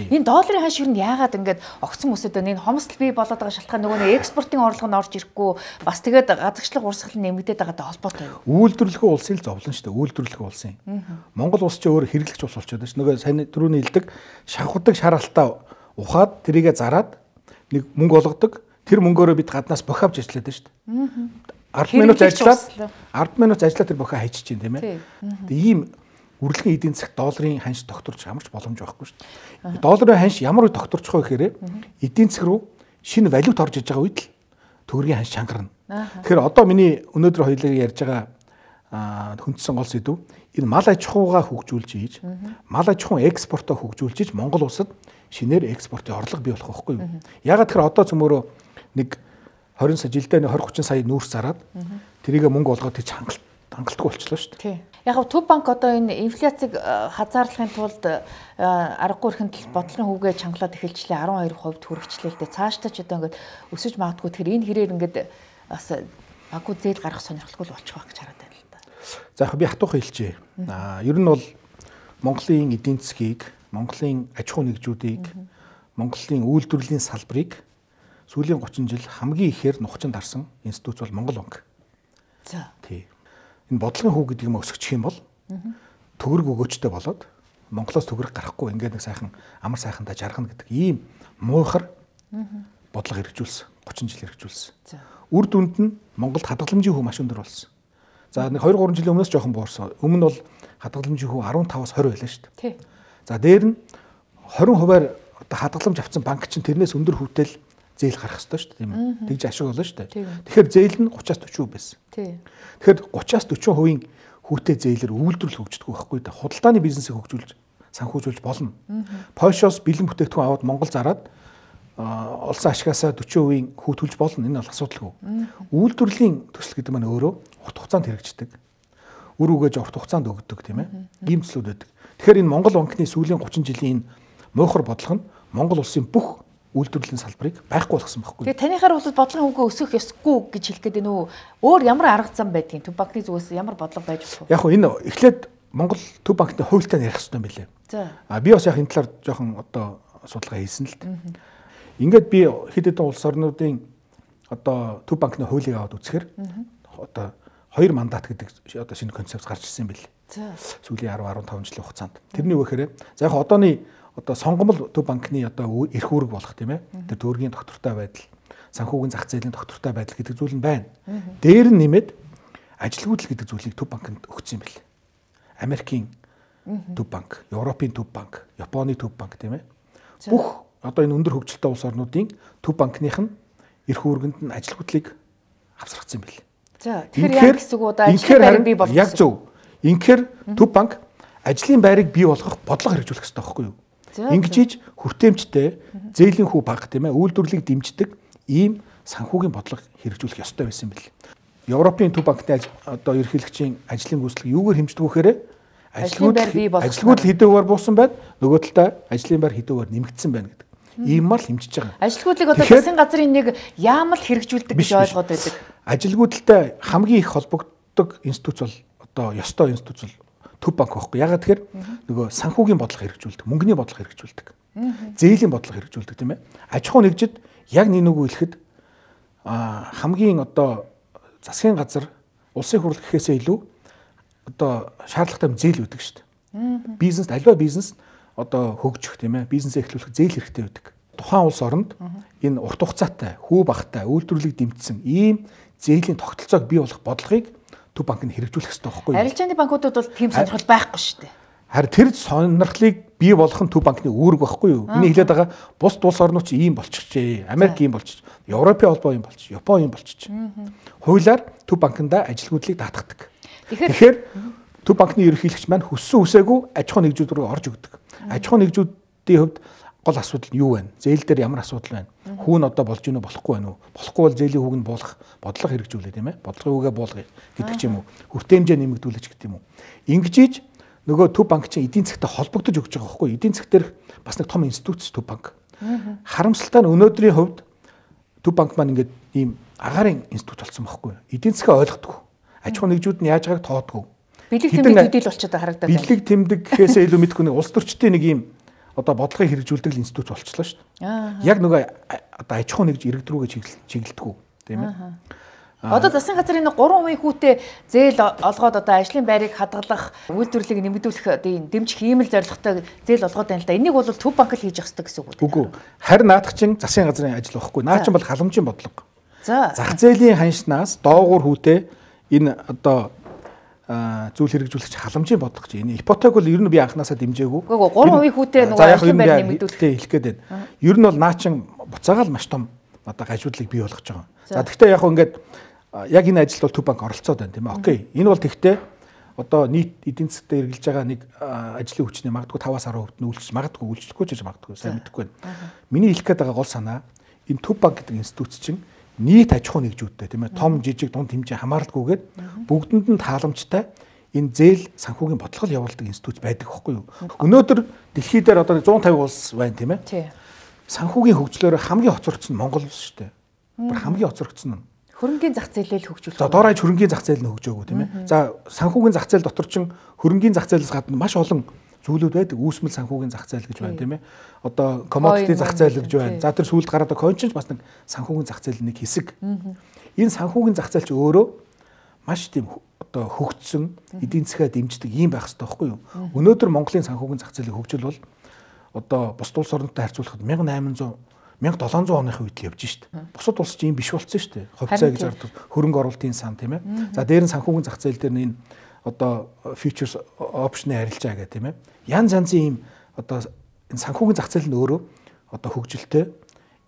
Энэ долларын хань ширэнд яагаад ингээд огцон өсөд байна? Энэ хомсдол бий болоод байгаа шалтгаан нөгөө нэг экспортын орлого нь орж ирэхгүй бас тэгээд газагшлах урсгал нэмэгдээд байгаатай холбоотой юу? Үйлдвэрлэхөө улсын л зовлон шүү дээ. Үйлдвэрлэхөө улсын. Монгол улс чинь өөр хэрэглэгч улс болчиход байна шүү. Нөгөө сайн түрүүний хэлдэг шавхдаг шаралтаа ухаад тэрийгэ зараад нэг мөнгө олгодог. Тэр мөнгөөрөө бид гаднаас бохиовж ажилладаг шүү дээ. 10 минут ажиллаад 10 минут ажиллаад тэр бохио хайчих чинь тийм ээ. Тэгээ ийм үрлэгийн эдийн засаг долларын ханш тогтворч ямарч боломж байхгүй шүү дээ. Долларын ханш ямар үед тогтворч байгаа гэхээр эдийн засаг руу шинэ валют орж иж байгаа үед л төгрөгийн ханш шангарна. Тэгэхээр одоо миний өнөөдөр хоёлыг ярьж байгаа хүндсэн гол сэдв энэ мал аж ахуйгаа хөгжүүлж ийж мал аж ахуйн экспортоо хөгжүүлж ийж Монгол улсад шинээр экспортын орлого бий болох байхгүй юу? Ягаад тэгэхээр одоо цөмөрөө нэг 20 сая жилдээ 20 30 сая нүүрс зараад тэрийг мөнгө олгоод тийч хангалт хангалтгүй болчихлоо шүү дээ яг төв банк одоо энэ инфляцийг э, хазаарлахын тулд э, аргагүй эрхэн бодлогын хүүгээ чангалаад эхэлжлээ 12% төрөгчлээ л дээ. Цаашдаа ч одоо ингээд өсөж магадгүй тэгэхээр энэ хэрээр ингээд э, бас баггүй зээл гарах сонирхолгүй болчих واخ гэж хараад байна л да. За яг би хатуух хэлчихье. Аа ер нь бол Монголын эдийн засгийг, Монголын аж ахуй нэгжүүдийг, Монголын үйлдвэрлэлийн салбарыг сүүлийн 30 жил хамгийн ихээр нухчин дарсан институт бол Монгол банк. За энэ бодлогын хүү гэдэг юм өсөж чих юм бол төгрөг өгөөчтэй болоод Монголоос төгрөг гарахгүй ингээд нэг сайхан амар сайхандаа жаргана гэдэг ийм муухар бодлого хэрэгжүүлсэн 30 жил хэрэгжүүлсэн. Үр дүнд нь Монголд хадгаламжийн хүү маш өндөр болсон. За нэг 2 3 жилийн өмнөөс жоохон буурсан. Өмнө нь бол хадгаламжийн хүү 15-аас 20 байлаа шүү дээ. За дээр нь 20 хувиар хадгаламж авсан банк чинь тэрнээс өндөр хүүтэл зээл гарах ёстой шүү дээ тийм үү. Тэгж ашиг болно шүү дээ. Тэгэхээр зээл нь 30-аас 40% байсан. Тэгэхээр 30-аас 40%-ийн хүүтэй зээлэр үйлдвэрлэл хөгждөг байхгүй дээ. Худалдааны бизнесийг хөгжүүлж санхүүжүүлж болно. Польшоос бэлэн бүтээгдэхүүн аваад Монгол зараад олсон ашигаасаа 40%-ийн хүүтгүүлж болно. Энэ бол асуудалгүй. Үйлдвэрлэлийн төсөл гэдэг нь өөрөө урт хугацаанд хэрэгждэг. Үр өгөөж урт хугацаанд өгдөг тийм ээ. Ийм төслүүд өгдөг. Тэгэхээр энэ Монгол банкны сүүлийн 30 жилийн энэ муухар бодлого нь Монгол улсын бүх үйлдвэрлэлийн салбарыг байхгүй болгосон байхгүй. Тэгээ танийхаар бол бодлогын үгээ өсөх ёсгүй гэж хэлэх гээд нөө өөр ямар арга зам байдгийг төв банкны зүгээс ямар бодлого байж болох вэ? Яг хөө энэ эхлээд Монгол төв банкны хуультай ярих хэрэгтэй юм билээ. За. А би бас яг энэ талаар жоохон одоо судалгаа хийсэн л дээ. Ингээд би хэд хэдэн улс орнуудын одоо төв банкны хуулийг аваад үзэхээр одоо хоёр мандат гэдэг одоо шинэ концепц гарч ирсэн юм билээ. За. Сүүлийн 10 15 жилийн хугацаанд. Тэрнийг өгөхөөрэ. За яг одооны одоо сонгомл төв банкны одоо эрх үүрэг болох тийм ээ. Тэр төргийн доктортой байдал, санхүүгийн зах зээлийн доктортой байдал гэдэг зүйл нь байна. Дээр нь нэмээд ажилгүйдэл гэдэг зүйлийг төв банкнд өгсөн юм бэл. Америкийн төв банк, Европын төв банк, Японы төв банк тийм ээ. Бүх одоо энэ өндөр хөгжилтэй улс орнуудын төв банкных нь эрх үүргэнд нь ажилгүйдлийг авсаргацсан юм бэл. За тэгэхээр яг гэсэн үг удаа ажлын байрыг бий болгох. Яг зөв. Инхээр төв банк ажлын байрыг бий болгох бодлого хэрэгжүүлэх хэрэгтэй байхгүй юу? Ингэж иж хүртээмжтэй зээлийн хүү банк тийм ээ үйлдвэрлэлийг дэмждэг ийм санхүүгийн бодлого хэрэгжүүлэх ёстой байсан бэл. Европын төв банкны одоо ерхийлэгчийн ажлын гүйцэтгэл юугаар хэмждэг вэхээр ажлууд ажлууд хэдүүгээр буусан байд нөгөө талдаа ажлын байр хэдүүгээр нэмэгдсэн байна гэдэг. Иймэр л хэмжиж байгаа. Ажилгүйдлийг одоо засгийн газрын нэг яамал хэрэгжүүлдэг гэж ойлгоод байдаг. Ажилгүйдэлтэй хамгийн их холбогддог институц бол одоо ёстой институц бол төв банк байхгүй. Ягаад тэгэхээр нөгөө санхүүгийн бодлого хэрэгжүүлдэг, мөнгөний бодлого хэрэгжүүлдэг. Зээлийн бодлого хэрэгжүүлдэг тийм ээ. Аж ахуй нэгжид яг нэг нүгүү хэлэхэд хамгийн одоо засгийн газар улсын хурлын гэхээсээ илүү одоо шаардлагатай зээл үүдэг шүү дээ. Бизнест альва бизнес одоо хөгжих тийм ээ бизнесээ эхлүүлэх зээл хэрэгтэй үүдэг. Тухайн улс оронд энэ урт хугацаатай, хүү багтай үйлдвэрлэлийг дэмжсэн ийм зээлийн тогтолцоог бий болох бодлогыг төв банк нь хэрэгжүүлэх хэрэгтэй байхгүй юу? Арилжааны банкуудад бол тийм сонирхол байхгүй шүү дээ. Харин тэр сонирхлыг бий болгох нь төв банкны үүрэг байхгүй юу? Миний хэлээд байгаа бус улс орнууд ч ийм болчихжээ. Америк ийм болчих, Европын холбоо ийм болчих, Япон ийм болчих. Хуулиар төв банкнда ажилгүйдлийг даатгадаг. Тэгэхээр төв банкны ерөнхийлөгч маань хүссэн үсээгүй аж ахуй нэгжүүд рүү орж өгдөг. Аж ахуй нэгжүүдийн хувьд гол асуудал нь юу вэ? Зээл дээр ямар асуудал байна? Хүү нь одоо болж гинөө болохгүй байна уу? Болохгүй бол зээлийн хүүг нь буулгах бодлого хэрэгжүүлээ тийм ээ. Бодлогын хүүгээ буулгая гэдэг ч юм уу. Хүртээмжээ нэмэгдүүлэх гэдэг юм уу. Ингэж ийж нөгөө төв банк чинь эдийн засгтай холбогдож өгч байгаа байхгүй эдийн засаг дээр бас нэг том институт төв банк харамсалтай нь өнөөдрийн хувьд төв банк маань ингээд ийм агарын институт болсон байхгүй эдийн засгаа ойлгохгүй аж ахуй нэгжүүд нь яаж байгааг тоодгүй бэлэг тэмдэг төдийл болчиход харагдаад байна бэлэг тэмдэг гэхээсээ илүү мэдхгүй нэг улс төрчдийн нэг ийм одоо бодлогыг хэрэгжүүлдэг институт болчлоо шүү дээ. Яг нөгөө одоо аж ахуй нэгж иргэд рүүгээ чиглэлдэг үү тийм ээ. Одоо засгийн газрын 3% хүүтэй зээл олгоод одоо ажлын байрыг хадгалах, үйлдвэрлэлийг нэмэгдүүлэх одоо энэ дэмжих ийм л зорилготой зээл олгоод байна л да. Энийг бол төв банк л хийж явах хэрэгтэй гэсэн үг үү? Үгүй. Харин наадах чинь засгийн газрын ажил байхгүй. Наа чинь бол халамжийн бодлого. За. Зах зээлийн ханшнаас доогуур хүүтэй энэ одоо зүйл хэрэгжүүлэгч халамжийн бодлого чинь энэ ипотек бол ер нь би анханасаа дэмжээгүй. Гэхдээ 3% хүүтэй нэг ажлын байр нэмэгдүүлэх хэлэх гээд байна. Ер нь бол наачин буцаагаал маш том одоо гажуудлыг бий болгож байгаа. За тэгвэл яг ингээд яг энэ ажилд бол төв банк оролцоод байна тийм ээ. Окей. Энэ бол тэгтээ одоо нийт эдийн засгад эргэлж байгаа нэг ажлын хүчний магадгүй 5-аас 10% нь үйлчлж магадгүй үйлчлэхгүй ч гэж магадгүй сайн мэдэхгүй байна. Миний хэлэх гээд байгаа гол санаа энэ төв банк гэдэг институт чинь нийт аж ахуй нэгжүүдтэй тийм ээ том жижиг дунд хэмжээ хамааралгүйгээр бүгдэнд нь тааламжтай энэ зээл санхүүгийн бодлогол явуулдаг институт байдаг хэвгүй юу. Өнөөдөр дэлхий дээр одоо 150 улс байна тийм ээ. Санхүүгийн хөгжлөөр хамгийн хоцрогдсон нь Монгол улс шүү дээ. Бүр хамгийн хоцрогдсон нь. Хөрөнгөний зах зээлэл хөгжүүлэх. За доор хаяж хөрөнгөний зах зээл нь хөгжөөгөө тийм ээ. За санхүүгийн зах зээл дотор чинь хөрөнгөний зах зээлээс гадна маш олон зүйлүүд байдаг. Үүсмэл санхүүгийн зах зээл гэж байна тийм ээ. Одоо commodity зах зээл гэж байна. За тэр сүүлд гараад coin ч бас нэг санхүүгийн зах зээлийн нэг хэсэг. Энэ санхүүгийн зах зээл ч өөрөө маш тийм одоо хөгжсөн эдийн засгаа дэмждэг юм байх хэрэгтэй байхгүй юу? Өнөөдөр Монголын санхүүгийн зах зээлийн хөгжил бол одоо бусд улс орнтой харьцуулахад 1800 1700 оных үед л явж шít. Бусад улс чинь биш болсон шít. Хувьцаа гэж арддаг хөрөнгө оруулалтын сан тийм ээ. За дээр нь санхүүгийн зах зээл дээр нь энэ одоо futures option-ы харилцаа гэх тийм ээ янз янзын ийм одоо энэ санхүүгийн зах зээл нь өөрөө одоо хөгжилтэй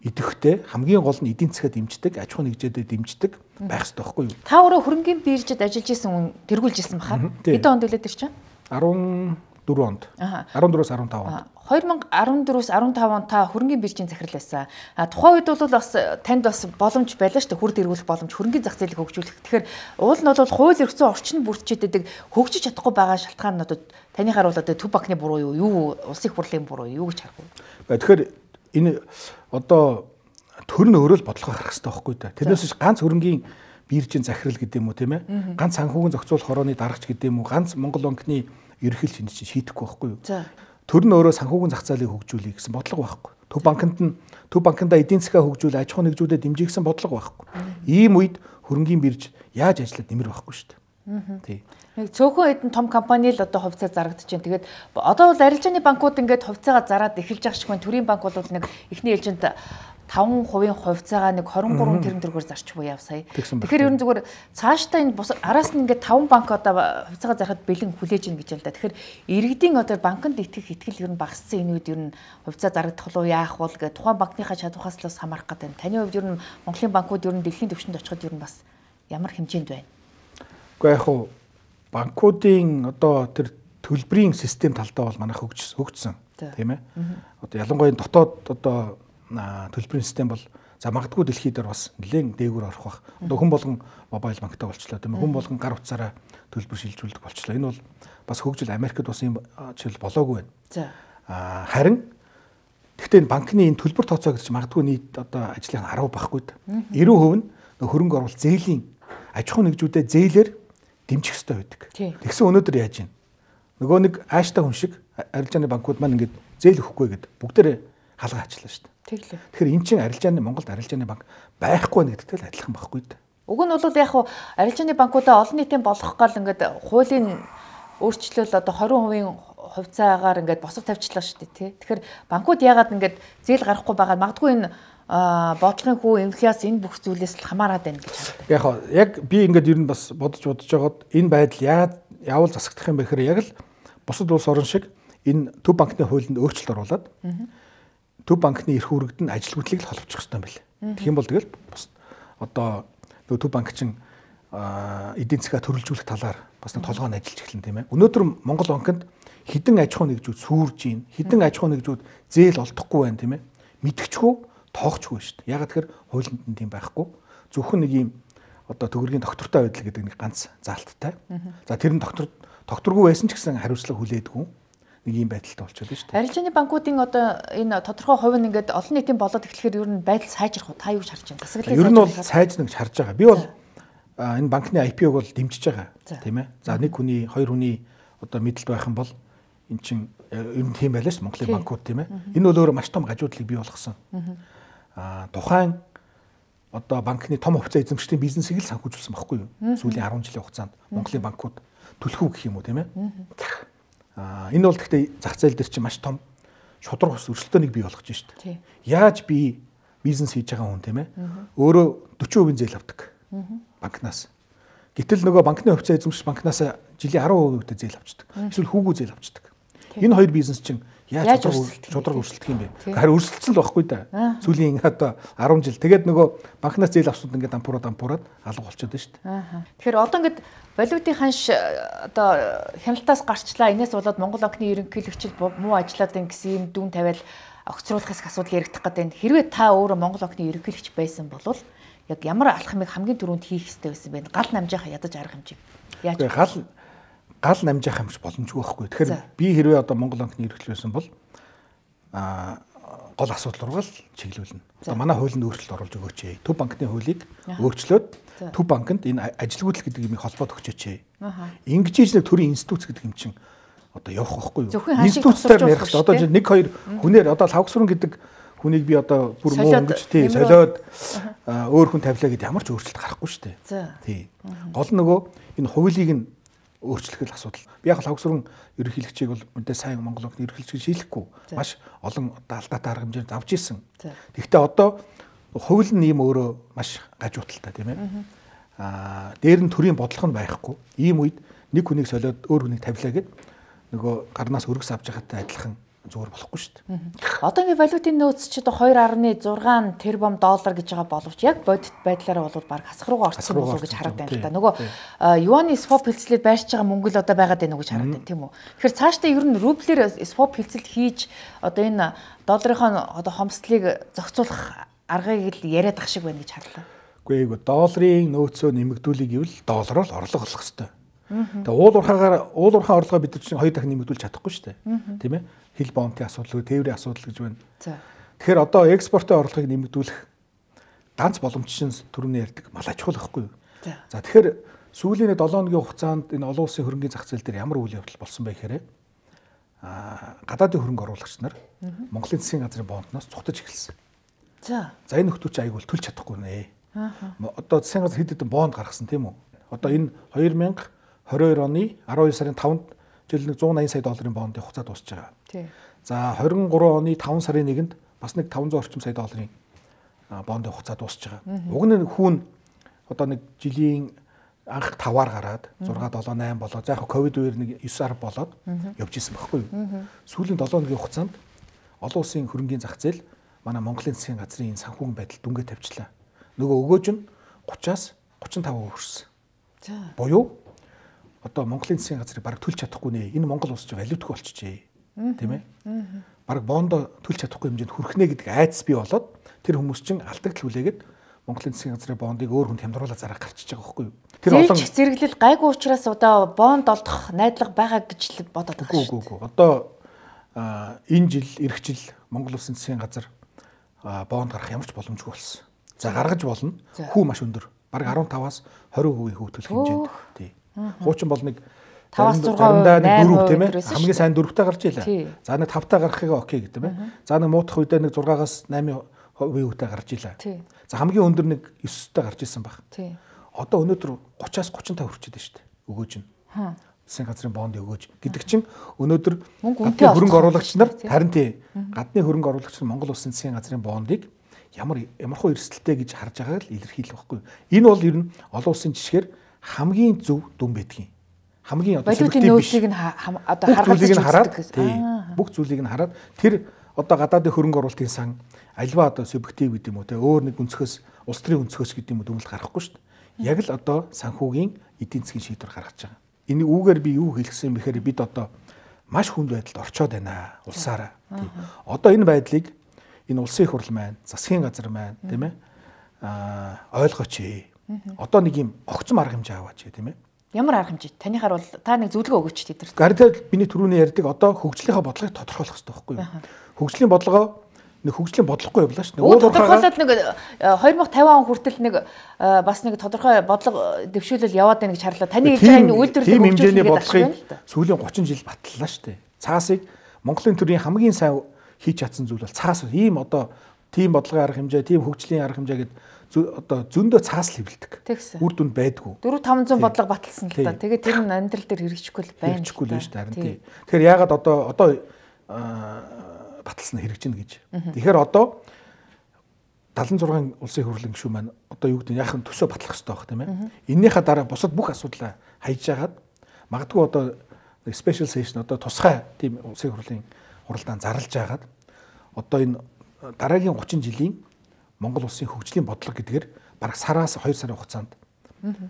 идэвхтэй хамгийн гол нь эдийн засгаа дэмждэг, аж ахуй нэгжээдээ дэмждэг байх хэрэгтэй байхгүй юу? Та өөрөө хөрөнгөний биржид ажиллаж исэн хүн тэргүүлж исэн баха. Хэдэн онд үлээд ирчихэ? 10 4 онд. 14-өөс 15 онд. 2014-өөс 15 он та хөрөнгөний биржийн захирал байсан. А тухайн үед бол бас танд бас боломж байлаа шүү дээ. Хурд эргүүлэх боломж, хөрөнгөний зах зээлийг хөгжүүлэх. Тэгэхээр уул нь бол хууль эрх зүйн орчин бүрдчихэд байдаг хөгжиж чадахгүй байгаа шалтгаануудад танийхаар бол одоо төв банкны буруу юу, юу улсын хурлын буруу юу гэж харах вэ? Тэгэхээр энэ одоо төр нь өөрөө л бодлого гарах хэрэгтэй байхгүй юу? Тэрнээс чинь ганц хөрөнгөний биржийн захирал гэдэг юм уу тийм ээ? Ганц санхүүгийн зохицуулах хорооны даргач гэдэг юм уу? Ганц Монгол банкны ерхэл шинж чинь шийдэхгүй байхгүй юу. Төр нь өөрөө санхүүгийн зах зээлийг хөгжүүлэх гэсэн бодлого байхгүй. Төв банкнд нь төв банкнда эдийн засгаа хөгжүүл аж ахуй нэгжүүдэд дэмжих гэсэн бодлого байхгүй. Ийм үед хөрөнгөний бирж яаж ажиллаад нэмэр байхгүй шүү дээ. Тийм. Яг цөөхөн хэдэн том компани л одоо хувьцаа зарагдаж байна. Тэгээд одоо бол арилжааны банкуд ингээд хувьцаагаа зараад эхэлж байгаа шиг байна. Төрийн банк бол нэг эхний ээлжинд 5% хувьцаагаа нэг 23 тэрбум төгрөгөөр зарч буй явсаа. Тэгэхээр ер нь зүгээр цаашдаа энэ араас нь ингээд 5 банк одоо хувьцаагаа зархад бэлэн хүлээж ийн гэж байна да. Тэгэхээр иргэдийн одоо банкнд итгэх итгэл ер нь багассан энэ үед ер нь хувьцаа зарагдах уу яах вэ гэх тухайн банкныхаа чадвархаас л бас хамаарах гэдэг. Таны хувьд ер нь Монголын банкуд ер нь дэлхийн түвшинд очиход ер нь бас ямар хэмжээнд байна? Уу яг хуу банкуудын одоо тэр төлбөрийн систем талдаа бол манайх хөгжсөн тийм ээ. Одоо ялангуяа дотоод одоо төлбөрийн систем бол за магадгүй дэлхий дээр бас нэлээд дээгүүр орох бах. Одоо хүн болгон мобайл банктай болчлоо тийм ээ. Хүн болгон гар утсаараа төлбөр шилжүүлдэг болчлоо. Энэ бол бас хөгжил Америкт бас юм жишээл болоогүй байна. За. Аа харин Гэхдээ энэ банкны энэ төлбөр тооцоо гэж магадгүй нийт одоо ажлын 10 байхгүй да. 90% нь хөрөнгө оруулалт зээлийн аж ахуй нэгжүүдэ зээлэр дэмжих хэрэгтэй байдаг. Тэгсэн өнөөдөр яаж юм? Нөгөө нэг ааштай хүн шиг арилжааны банкуд маань ингээд зээл өгөхгүй гэдэг бүгдээр хаалга ачлаа шүү дээ. Тэгэхээр эн чинь арилжааны Монголд арилжааны банк байхгүй байна гэдэгтэй л адилхан байхгүй дээ. Уг нь бол яг хуу арилжааны банкудаа олон нийтийн болох гал ингээд хуулийн өөрчлөл одоо 20% хувьцаагаар ингээд босго тавьчлаа шүү дээ тий. Тэгэхээр банкуд яагаад ингээд зээл гарахгүй байгаа магадгүй энэ бодлогын хүү инфляц энэ бүх зүйлээс л хамаарат байна гэж байна. Яг хоо яг би ингээд ер нь бас бодож бодож байгаад энэ байдал яад явал засагдах юм бэ гэхээр яг л бусад улс орн шиг энэ төв банкны хуулинд өөрчлөлт оруулад mm -hmm төв банкны эрх үүрэгд нь ажил хөдлөлийг л холбочих ёстой юм байна. Тэгэх юм бол тэгэл бас одоо нөгөө төв банк чинь эдийн засгаа төрөлжүүлэх талаар бас нэг толгойн ажиллаж эхэлнэ тийм ээ. Өнөөдөр Монгол банкнд хідэн аж ахуй нэгжүүд сүүрж ийн, хідэн аж ахуй нэгжүүд зээл олдохгүй байна тийм ээ. Мэдгчгүй тоогчгүй шүү дээ. Яг тэгэхээр хуулинд нь тийм байхгүй. Зөвхөн нэг юм одоо төгөргийн доктортой байдал гэдэг нэг ганц заалттай. За тэр нь доктор докторгүй байсан ч гэсэн хариуцлага хүлээдэггүй нэг ийм байдалтай болчиход шүү дээ. Арилжааны банкуудын одоо энэ тодорхой хувь нь ингээд олон нийтийн болоод эхлэхээр ер нь байдал сайжрах уу? Та юу шаарч байна? Засаглалын ер нь бол сайжрах шаарж байгаа. Би бол энэ банкны IPO-г бол дэмжиж байгаа тийм ээ. За нэг хүний, хоёр хүний одоо мэдлэл байх юм бол эн чинь ер нь тийм байлаа шүү Монголын банкуд тийм ээ. Энэ бол өөр маш том гажуудлыг бий болгосон. Аа тухайн одоо банкны том хувьцаа эзэмшлийн бизнесийг л санхүүжүүлсэн баггүй юу? Сүүлийн 10 жилийн хугацаанд Монголын банкуд төлхөө гэх юм уу тийм ээ энэ бол гэхдээ зах зээл дээр чи маш том шудраг ус өрсөлдөөнийг бий болгож байна шүү дээ. Яаж би бизнес хийж байгаа хүн тийм ээ? Өөрөө 40% зээл авдаг. Банкнаас. Гэтэл нөгөө банкны хувьцаа эзэмших банкнаас жилийн 10% зээл авчдаг. Эсвэл хүүгүү зээл авчдаг. Энэ хоёр бизнес чинь яаж чудраг өрсөлдөх юм бэ? Харин өрсөлдсөн л байхгүй да. Сүүлийн одоо 10 жил. Тэгээд нөгөө банкнаас зээл авсууд ингээд ампуураад ампуураад алга болчиход байна шүү дээ. Тэгэхээр одоо ингээд валютын ханш э, одоо хяналтаас гарчлаа. Энээс болоод Монгол банкны ерөнхийлөгчд муу ажиллаад байна гэсэн юм дүн тавиал огцруулах хэсэг асуудал яригдах гэдэг энэ хэрвээ та өөрөө Монгол банкны ерөнхийлөгч байсан бол яг ямар алхмыг хамгийн түрүүнд хийх хэрэгтэй байсан бэ? Гал намжийнхаа ядаж арга хэмжээ. Яаж гал гал намжих юм ч боломжгүй байхгүй. Тэгэхээр би хэрвээ одоо Монгол банкны эрхлүүлсэн бол а гол асуудал руу л чиглүүлнэ. Одоо манай хуулинд өөрчлөлт оруулж өгөөч ээ. Төв банкны хуулийг өөрчлөөд төв банкнд энэ ажилгүйдэл гэдэг юмыг холбоод өгчөөч ээ. Ингэж ижлэг төрийн институц гэдэг юм чинь одоо явах байхгүй юу? Институтаар ярих одоо нэг хоёр хүнээр одоо лавгсрын гэдэг хүнийг би одоо бүр муу өнгөж тий солиод өөр хүн тавилаа гэдээ ямар ч өөрчлөлт гарахгүй шүү дээ. Тий. Гол нөгөө энэ хуулийг нь өөрчлөх асуудал. Би яг л хавгсрын ерөнхийлөгчийг бол үнэндээ сайн Монгол улсын ерөнхийлөгч шийлэхгүй маш олон алдаатай арга хэмжээнд авч ирсэн. Гэхдээ одоо хууль нь ийм өөрөө маш гажуудалтай тийм ээ. Аа дээр нь төрийн бодлого нь байхгүй. Ийм үед нэг хүнийг солиод өөр хүнийг тавилаа гэд нөгөө гарнаас өргөс авч байгаатай адилхан зүгээр болохгүй шүү дээ. Одоо ингээ валютын нөөц чи одоо 2.6 тэрбум доллар гэж байгаа боловч яг бодит байдлаараа бол баг хасах руугаа орсон болов гэж хараад байна л да. Нөгөө юаны swap хилцлээд байрч байгаа мөнгө л одоо байгаад байна уу гэж хараад байна тийм үү. Тэгэхээр цаашдаа ер нь рублэр swap хилцэлд хийж одоо энэ долларынхоо одоо хомслолыг зохицуулах аргыг л яриад ах шиг байна гэж харлаа. Үгүй ээ долларын нөөцөө нэмэгдүүлэх гэвэл доллараар орлого олох хэрэгтэй. Тэгээ уул урхаагаар уул урхаан орлогоо бид чинь хоёр дахин нэмэгдүүлж чадахгүй шүү дээ. Тийм ээ? Хил боомтын асуудал, тээврийн асуудал гэж байна. За. Тэгэхээр одоо экспортын орлогыг нэмэгдүүлэх ганц боломжшин төрөний ярьдаг мал аж ахуй гэхгүй юу? За тэгэхээр сүүлийн 7 өдрийн хугацаанд энэ олон улсын хөрөнгийн зах зээл дээр ямар үйл явдал болсон бэ гэхээр аа гадаадын хөрөнгө оруулагч нар Монголын засгийн газрын бондноос цухтаж эхэлсэн. За. За энэ нөхдөөч аяг бол төлж чадахгүй нэ. Аа. Одоо засгийн газар хэд хэдэн бонд гаргасан тийм үү? Одоо энэ 2000 22 оны 12 сарын 5-нд жилийн 180 сая долларын бондын хугацаа дуусж байгаа. За 23 оны 5 сарын 1-нд бас нэг 500 орчим сая долларын бондын хугацаа дуусж байгаа. Уг нь хүүн одоо нэг жилийн анх 5-аар гараад 6 7 8 болоод за яг ковид үеэр нэг 9-аар болоод явж исэн байхгүй юу. Сүүлийн 7 өдрийн хугацаанд олон улсын хөрөнгөний зах зээл манай Монголын засгийн газрын энэ санхүүгийн байдал дүнгээ тавьчлаа. Нөгөө өгөөж нь 30-аас 35% хүрсэн. За. Буюу одоо Монголын засгийн газрыг бараг төлж чадахгүй нэ. Энэ Монгол улс чинь валютгүй болчихжээ. Тийм ээ. Бараг бондо төлж чадахгүй хэмжээнд хүрхнэ гэдэг айдас бий болоод тэр хүмүүс чинь алдагдл хүлээгээд Монголын засгийн газрын бондыг өөр хүнд хямдруулаад зарах гарчиж байгаа байхгүй юу? Тэр олон зэрэглэл гайгүй учраас одоо бонд олдох найдлага байгаа гэж бодоод байгаа шүү. Үгүй үгүй. Одоо энэ жил ирэх жил Монгол улсын засгийн газар бонд гарах ямарч боломжгүй болсон. За гаргаж болно. Хүү маш өндөр. Бараг 15-аас 20% хөвтөлөх хэмжээнд. Тий. Хуучин бол нэг 5-6 заримдаа нэг дөрөв тийм ээ хамгийн сайн дөрөвтэй гарч ийлээ. За нэг тавтай гарахыг окей гэдэг юм байна. За нэг муудах үедээ нэг 6-аас 8 хувийн үтэй гарч ийлээ. За хамгийн өндөр нэг 9-тэй гарч исэн баг. Одоо өнөөдөр 30-аас 35 хүрчээд байна шүү дээ. Өгөөж нь. Засгийн газрын бонд өгөөж гэдэг чинь өнөөдөр гадны хөрөнгө оруулагч нар харин тий гадны хөрөнгө оруулагч нар Монгол улсын засгийн газрын бондыг ямар ямархуу эрсдэлтэй гэж харж байгааг л илэрхийлэх байхгүй. Энэ бол ер нь олон улсын жишгээр хамгийн зөв дүн байдгийн. Хамгийн одоо солигчтой биш. Нөөцийг нь одоо харгалзаж үздэг. Бүх зүйлийг нь хараад тэр одоо гадаадын хөрөнгө оруулалтын сан альва одоо субъектив гэдэг юм уу те өөр нэг өнцгөөс улс төрийн өнцгөөс гэдэг юм уу дүгнэлт гарахгүй шүү дээ. Яг л одоо санхүүгийн эдийн засгийн шийдвэр гаргаж байгаа. Энэ үүгээр би юу хэлсэн бэхээр бид одоо маш хүнд байдалд орчоод байна улсаараа. Одоо энэ байдлыг энэ улсын их хурл маань, засгийн газар маань тийм ээ аа ойлгооч ээ. Одоо нэг юм огцом арга хэмжээ аваач гэх тийм ээ. Ямар арга хэмжээ? Танихаар бол та нэг зөвлөгөө өгөөч тиймэр. Гаритал биний түрүүний ярьдаг одоо хөгжлийнхаа бодлогыг тодорхойлох хэрэгтэй байхгүй юу? Хөгжлийн бодлогоо нэг хөгжлийн бодлогогүй явлаа шүү. Өөр тодорхойлоод нэг 2050 э, он хүртэл нэг э, бас нэг тодорхой бодлого дэвшүүлэл яваад байна гэж харлаа. Таны хэлж байгаа энэ үйлдвэрлэл хөгжлийн бодлогыг сүүлийн 30 жил батллаа шүү. Цаасыг Монголын төрийн хамгийн сайн хийж чадсан зүйл бол цаас. Ийм одоо тийм бодлогын арга хэмжээ, тийм хөгжлийн арга хэмжээ гэдэг одоо зөндөө цаас л хэвлдэг. Үр дүнд байдгүй. 4 500 бодлого баталсан л та. Тэгээд тэр нь амьдрал дээр хэрэгжихгүй л байна. Хэрэгжихгүй л шүү дээ харин тий. Тэгэхээр яагаад одоо одоо баталсан хэрэгжинэ гэж. Тэгэхээр одоо 76 улсын хурлын гишүүн маань одоо юу гэдэг нь яахан төсөө батлах хэрэгтэй баг тийм ээ. Эннийхээ дараа бусад бүх асуудлаа хаяж жагаад магадгүй одоо special session одоо тусгай тийм улсын хурлын хуралдаан зарлж жагаад одоо энэ дараагийн 30 жилийн Монгол улсын хөгжлийн бодлого гэдгээр бараг сараас 2 сарын хугацаанд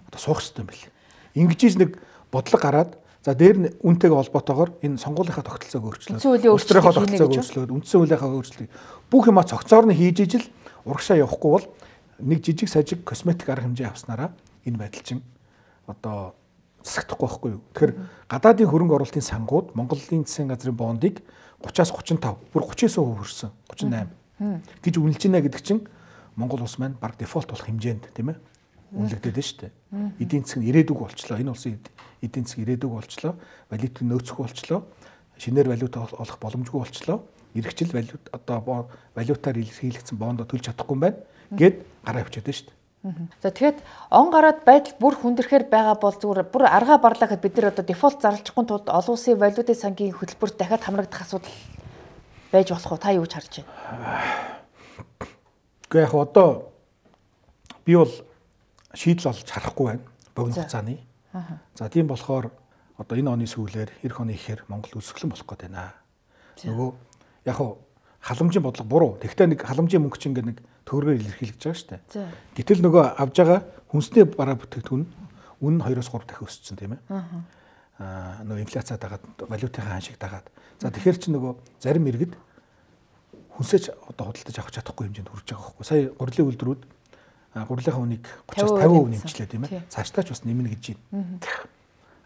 одоо суух хэрэгтэй юм байна. Ингэж ийж нэг бодлого гараад за дээр нь үнтэйгээ холбоотойгоор энэ сонгуулийнхаа тогтолцоог өөрчлөөд өөрсдийнхөө тогтолцоог өөрчлөөд үндсэн хуулийнхаа өөрчлөлт бүх юма цогцоор нь хийж ижил урагшаа явахгүй бол нэг жижиг сажиг косметик арга хэмжээ авснараа энэ байдал чинь одоо засагдахгүй байхгүй юу. Тэгэхээр гадаадын хөрөнгө оруулалтын сангууд Монголын засгийн газрын бондыг 30-аас 35 бүр 39% хөрсөн 38 гэж үнэлж байна гэдэг чинь Монгол улс маань баг дефолт болох хэмжээнд тийм ээ үнэлэгдээд байна шүү дээ. Эдийн засгийн ирээдүг болчлоо. Энэ улсын эдийн засгийн ирээдүг болчлоо. Валютыг нөөцгүй болчлоо. Шинээр валюта олох боломжгүй болчлоо. Иргэжил валют одоо валютаар илэрхийлэгдсэн бондо төлж чадахгүй юм байна гэд гараа өвчөөд шүү дээ. За тэгэхэд он гараад байдал бүр хүндрэхээр байгаа бол зүгээр бүр аргаа барлаа гэхэд бид нэр одоо дефолт зарлчихгүй тулд олон улсын валютын сангийн хөтөлбөрт дахиад хамрагдах асуудал байж болох уу та юу ч харж байна? Гэхдээ яг одоо би бол шийдэл олж харахгүй байна. Богино хугацааны. За тийм болохоор одоо энэ оны сүүлээр эх оны ихээр Монгол үсгэлэн болох гээд байна. Нөгөө яг халамжийн бодлого буруу. Тэгвэл нэг халамжийн мөнгө чинь ингээд нэг төгрөгөөр илэрхийлж байгаа шүү дээ. Гэтэл нөгөө авж байгаа хүнсний бараа бүтээгдэхүүн үн нь 2-3 дахин өссөн тийм ээ. Аа нөгөө инфляцаа дагаад валютынхаа ханшиг дагаад. За тэгэхээр чи нөгөө зарим иргэд хүнсээч одоо худалдаж авах чадахгүй хэмжээнд хүрэж байгаа байхгүй. Сая гурилын үйлдвэрүүд гурилынхаа үнийг 30-50% нэмчлээ тийм ээ. Цаашдаа ч бас нэмнэ гэж байна.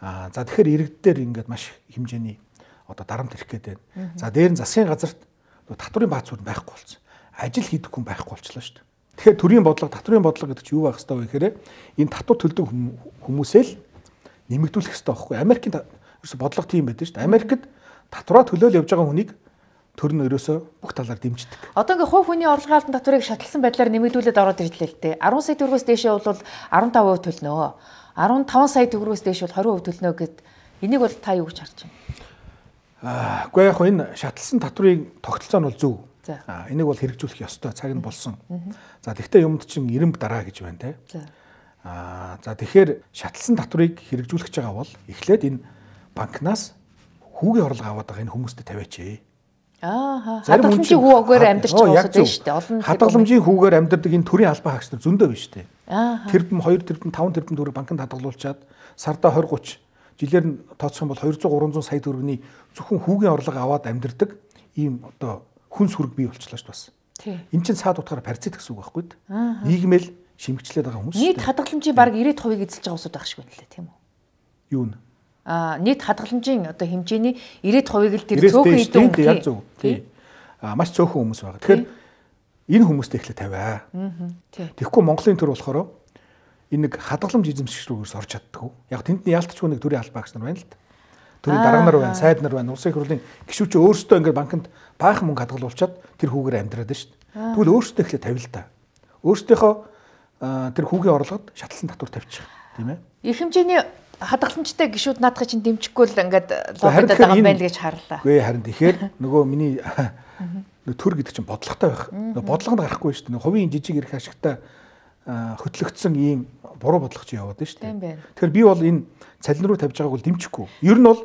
Аа за тэгэхээр иргэд дээр ингээд маш хэмжээний одоо дарамт ирэх гээд байна. За дээр нь засгийн газарт татврын баац зүүн байхгүй болсон. Ажил хийдэг хүн байхгүй болчлоо шүү дээ. Тэгэхээр төрийн бодлого, татврын бодлого гэдэг чинь юу байх хэвээр вэ гэхээр энэ татвар төлдөг хүмүүсээ л нэмэгдүүлэх хэрэгтэй байхгүй. Америкийн ерөөсө бодлого тийм байдаг шүү дээ. Америкт татвараа төлөөл явж байгаа хүнийг төр нь ерөөсөө бүх талаар дэмждэг. Одоо ингээ хувь хүний орлогын албан татварыг шатлсан байдлаар нэмэгдүүлээд ороод ирлээ л дээ. 10 сая төгрөгөөс дээшээ бол 15% төлнө. 15 сая төгрөгөөс дээш бол 20% төлнө гэд энийг бол та юу гэж харж байна? Аа, үгүй яг энэ шатлсан татврыг тогтолцоо нь бол зөв. Аа, энийг бол хэрэгжүүлэх ёстой цаг нь болсон. За, тэгвэл юмд чинь ирэмб дараа гэж байна те. Аа, за тэгэхээр шатлсан татврыг хэрэгжүүлэх гэж байгаа бол эхлээд энэ банкнаас хүүгийн орлого аваад байгаа энэ хүмүүстэ тавиач ээ. Аа хадгаламжийн хүүгээр амьдарч байгаа юм шүү дээ. Олон хадгаламжийн хүүгээр амьдардаг энэ төрийн албан хаагч нар зөндөө биш дээ. Тэрдэм 2 тэрдэм 5 тэрдэм төгрөг банкнд хадгалуулчаад сарда 20 30 жилээр нь тооцох юм бол 200 300 сая төгрөгийн зөвхөн хүүгийн орлого аваад амьдардаг ийм одоо хүнс хүрэг бий болчлаа шүү бас. Энд чинь цаад утгаараа паразит гэсэн үг байхгүй дээ. Нийгмэл шимэгчлээд байгаа хүмүүс. Нийт хадгаламжийн бараг 90% эзэлж байгаа усуд байх шиг байна лээ тийм үү? Юу нэ? а нийт хадгаламжийн одоо хэмжээний 90% л тэр цөөхөн хэдэн хүн яг зөв тий а маш цөөхөн хүмүүс байгаа. Тэгэхээр энэ хүмүүст эхлэх тавиа. Тэгэхгүй Монголын төр болохоор энэ нэг хадгаламж эзэмшигч рүүгээс орж чаддгүй. Яг тэнд нь яалтчгүй нэг төрийн албаагч нар байна л да. Төрийн дарга нар байна, сайд нар байна. Улсын их хурлын гишүүч өөрсдөө ингээд банкнд баахан мөнгө хадгалуулчаад тэр хүүгээр амьдраад шít. Тэгвэл өөрсдөө эхлэх тавил та. Өөрсдийнхөө тэр хүүгийн орлогод шатлсан татвар тавьчих. Тийм ээ. Их хэмжээний хадгаламжтай гişүүд наадах чинь дэмжихгүй л ингээд логикод байгаа юм байна л гэж харлаа. Үгүй харин тэгэхээр нөгөө миний төр гэдэг чинь бодлоготой байх. Бодлого нь гарахгүй шүү дээ. Хувийн жижиг ирэх ашигтай хөтлөгдсөн ийм буруу бодлого чинь яваад шүү дээ. Тэгэхээр би бол энэ цалин руу тавьж байгааг бол дэмжихгүй. Ер нь бол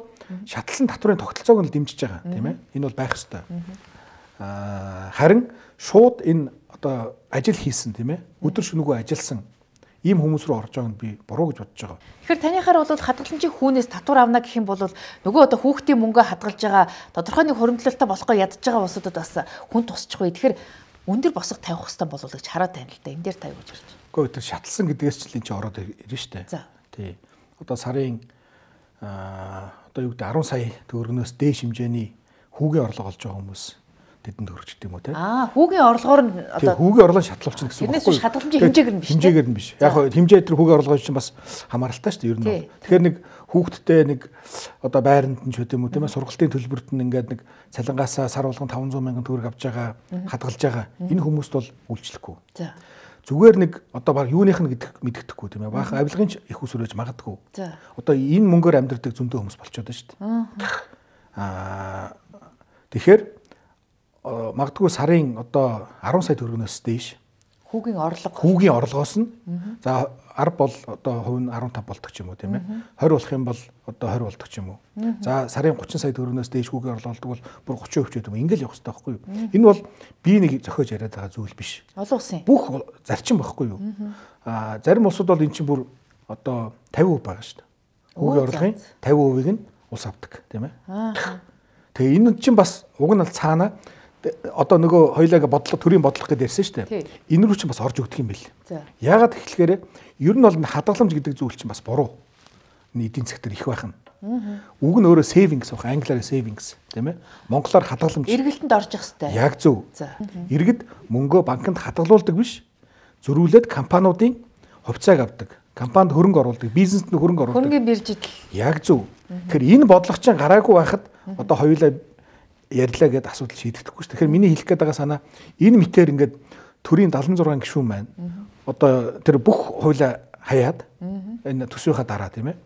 шатлсан татварын тогтолцоог нь дэмжиж байгаа тийм ээ. Энэ бол байх ёстой. Аа харин шууд энэ одоо ажил хийсэн тийм ээ. Өдөр шөнөгөө ажилласан ийм хүмүүс рүү орж байгааг нь би буруу гэж бодож байгаа. Тэгэхээр танийхаар бол хадгаламжийн хүүнээс татвар авна гэх юм бол нөгөө одоо хүүхдийн мөнгөө хадгалж байгаа тодорхой нэг хөрөмтлөлтөй болохгүй ядж байгаа улсуудад бас хүн тусчихгүй. Тэгэхээр өндөр босго тавих хэвээр болов гэж хараад байна л да. Энд дээр тавь гэж хэлж байна. Гэхдээ өдөр шатлсан гэдгээс ч л энэ ороод ирнэ шүү дээ. За. Тий. Одоо сарын аа одоо юу гэдэг 10 сая төгрөгнөөс дээш хэмжээний хүүгийн орлого олж байгаа хүмүүс бидэнд хүрч гэдэг юм уу те. Аа, хүүгийн орлогоор нь одоо хүүгийн орлого шатлуулчихна гэсэн үг байхгүй юу? Шатлалмжийн хэмжээгээр нь биш. Хэмжээгээр нь биш. Яг хоо хэмжээ төр хүүгийн орлогоо чинь бас хамааралтай шүү дээ ер нь. Тэгэхээр нэг хүүхдтэй нэг одоо байранд нь ч үгүй юм уу тийм ээ сургалтын төлбөрт нь ингээд нэг цалингаасаа сар болгон 500 мянган төгрөг авч байгаа, хадгалж байгаа. Энэ хүмүүст бол үйлчлэхгүй. За зүгээр нэг одоо баг юуных нь гэдэг мэддэхгүй тийм ээ. Баах авилгын ч их усрэж магадгүй. Одоо энэ мөнгөөр амьдрдаг зөндөө хүмүүс болчиход байна шүү дээ. Аа. Тэгэхээр Э, магадгүй сарын одоо 10 сая төгрөгнөөс дээш хүүгийн орлого хүүгийн орлогоос нь за 10 бол одоо хувь нь 15 болдог ч юм уу тийм ээ 20 болох юм бол одоо 20 болдог ч юм уу за сарын 30 сая төгрөгнөөс дээш хүүгийн орлого болдог бол бүр 30% ч гэдэг юм ингээл явах хэрэгтэй байхгүй юу энэ бол би нэг зохиож яриад байгаа зүйл биш олон улсын бүх зарчим байхгүй юу а зарим улсууд бол эн чинь бүр одоо 50% байгаа шүү дээ хүүгийн орлогын 50%-ийг нь улс авдаг тийм ээ тэгээ энэ чинь бас уг нь аль цаанаа одоо нөгөө хоёлааг бодлого төрийн бодлого гэдээ ярьсан шүү дээ. Энэ рүү чинь бас орж өгдөг юм бэл. Яагаад тэгэхээр ер нь бол хадгаламж гэдэг зүйл чинь бас буруу. Эдийн засаг дээр их байх нь. Үг нь өөрөө savings баг англиар savings тийм ээ. Монголоор хадгаламж. Иргэлтэнд орж явах хэрэгтэй. Яг зөв. Иргэд мөнгөө банкнд хадгалуулдаг биш. Зөрүүлээд компаниудын хувьцааг авдаг. Компанид хөрөнгө оруулдаг, бизнест нь хөрөнгө оруулдаг. Хөрөнгө биржид л. Яг зөв. Тэгэхээр энэ бодлого чинь гараагүй байхад одоо хоёулаа ярьлаа гэдээ асуудал шийдэгдэхгүй шүү. Тэгэхээр миний хэлэх гээд байгаа санаа энэ мэтээр ингээд төрийн 76 гишүүн байна. Одоо тэр бүх хуулиа хаяад энэ төсвийнхаа дараа тийм ээ.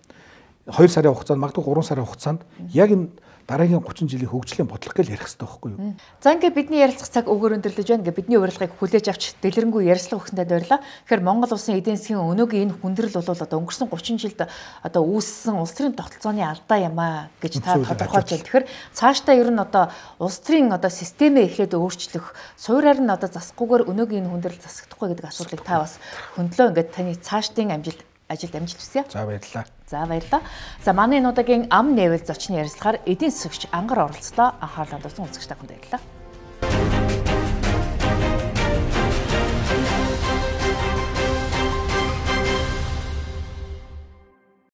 2 сарын хугацаанд магадгүй 3 сарын хугацаанд яг энэ дараагийн 30 жилийн хөгжлийн бодлого гэж ярих хэрэгтэй байхгүй юу? За ингээд бидний ярилцах цаг өгөр өндөрлөж байна гэ бидний урилгыг хүлээж авч дэлгэрэнгүй ярилцлага өгсөндөө баярлалаа. Тэгэхээр Монгол улсын эдийн засгийн өнөөгийн энэ хүндрэл бол одоо өнгөрсөн 30 жилд одоо үүссэн улс төрийн тогтолцооны алдаа юм аа гэж та тодорхойлж байна. Тэгэхээр цаашдаа ер нь одоо улс төрийн одоо системээ эхлээд өөрчлөх, суураар нь одоо засахгүйгээр өнөөгийн энэ хүндрэл засагдахгүй гэдэг асуудлыг та бас хөндлөө ингээд таны цаашдын амжилт ажилд амжилт хүсье. За баярлалаа. За баярлалаа. За манай энэ удаагийн ам нэвэл зочны ярилцлагаар эдийн засагч ангар оролцлоо анхаарлаа татсан үзэгч та бүхэнд баярлалаа.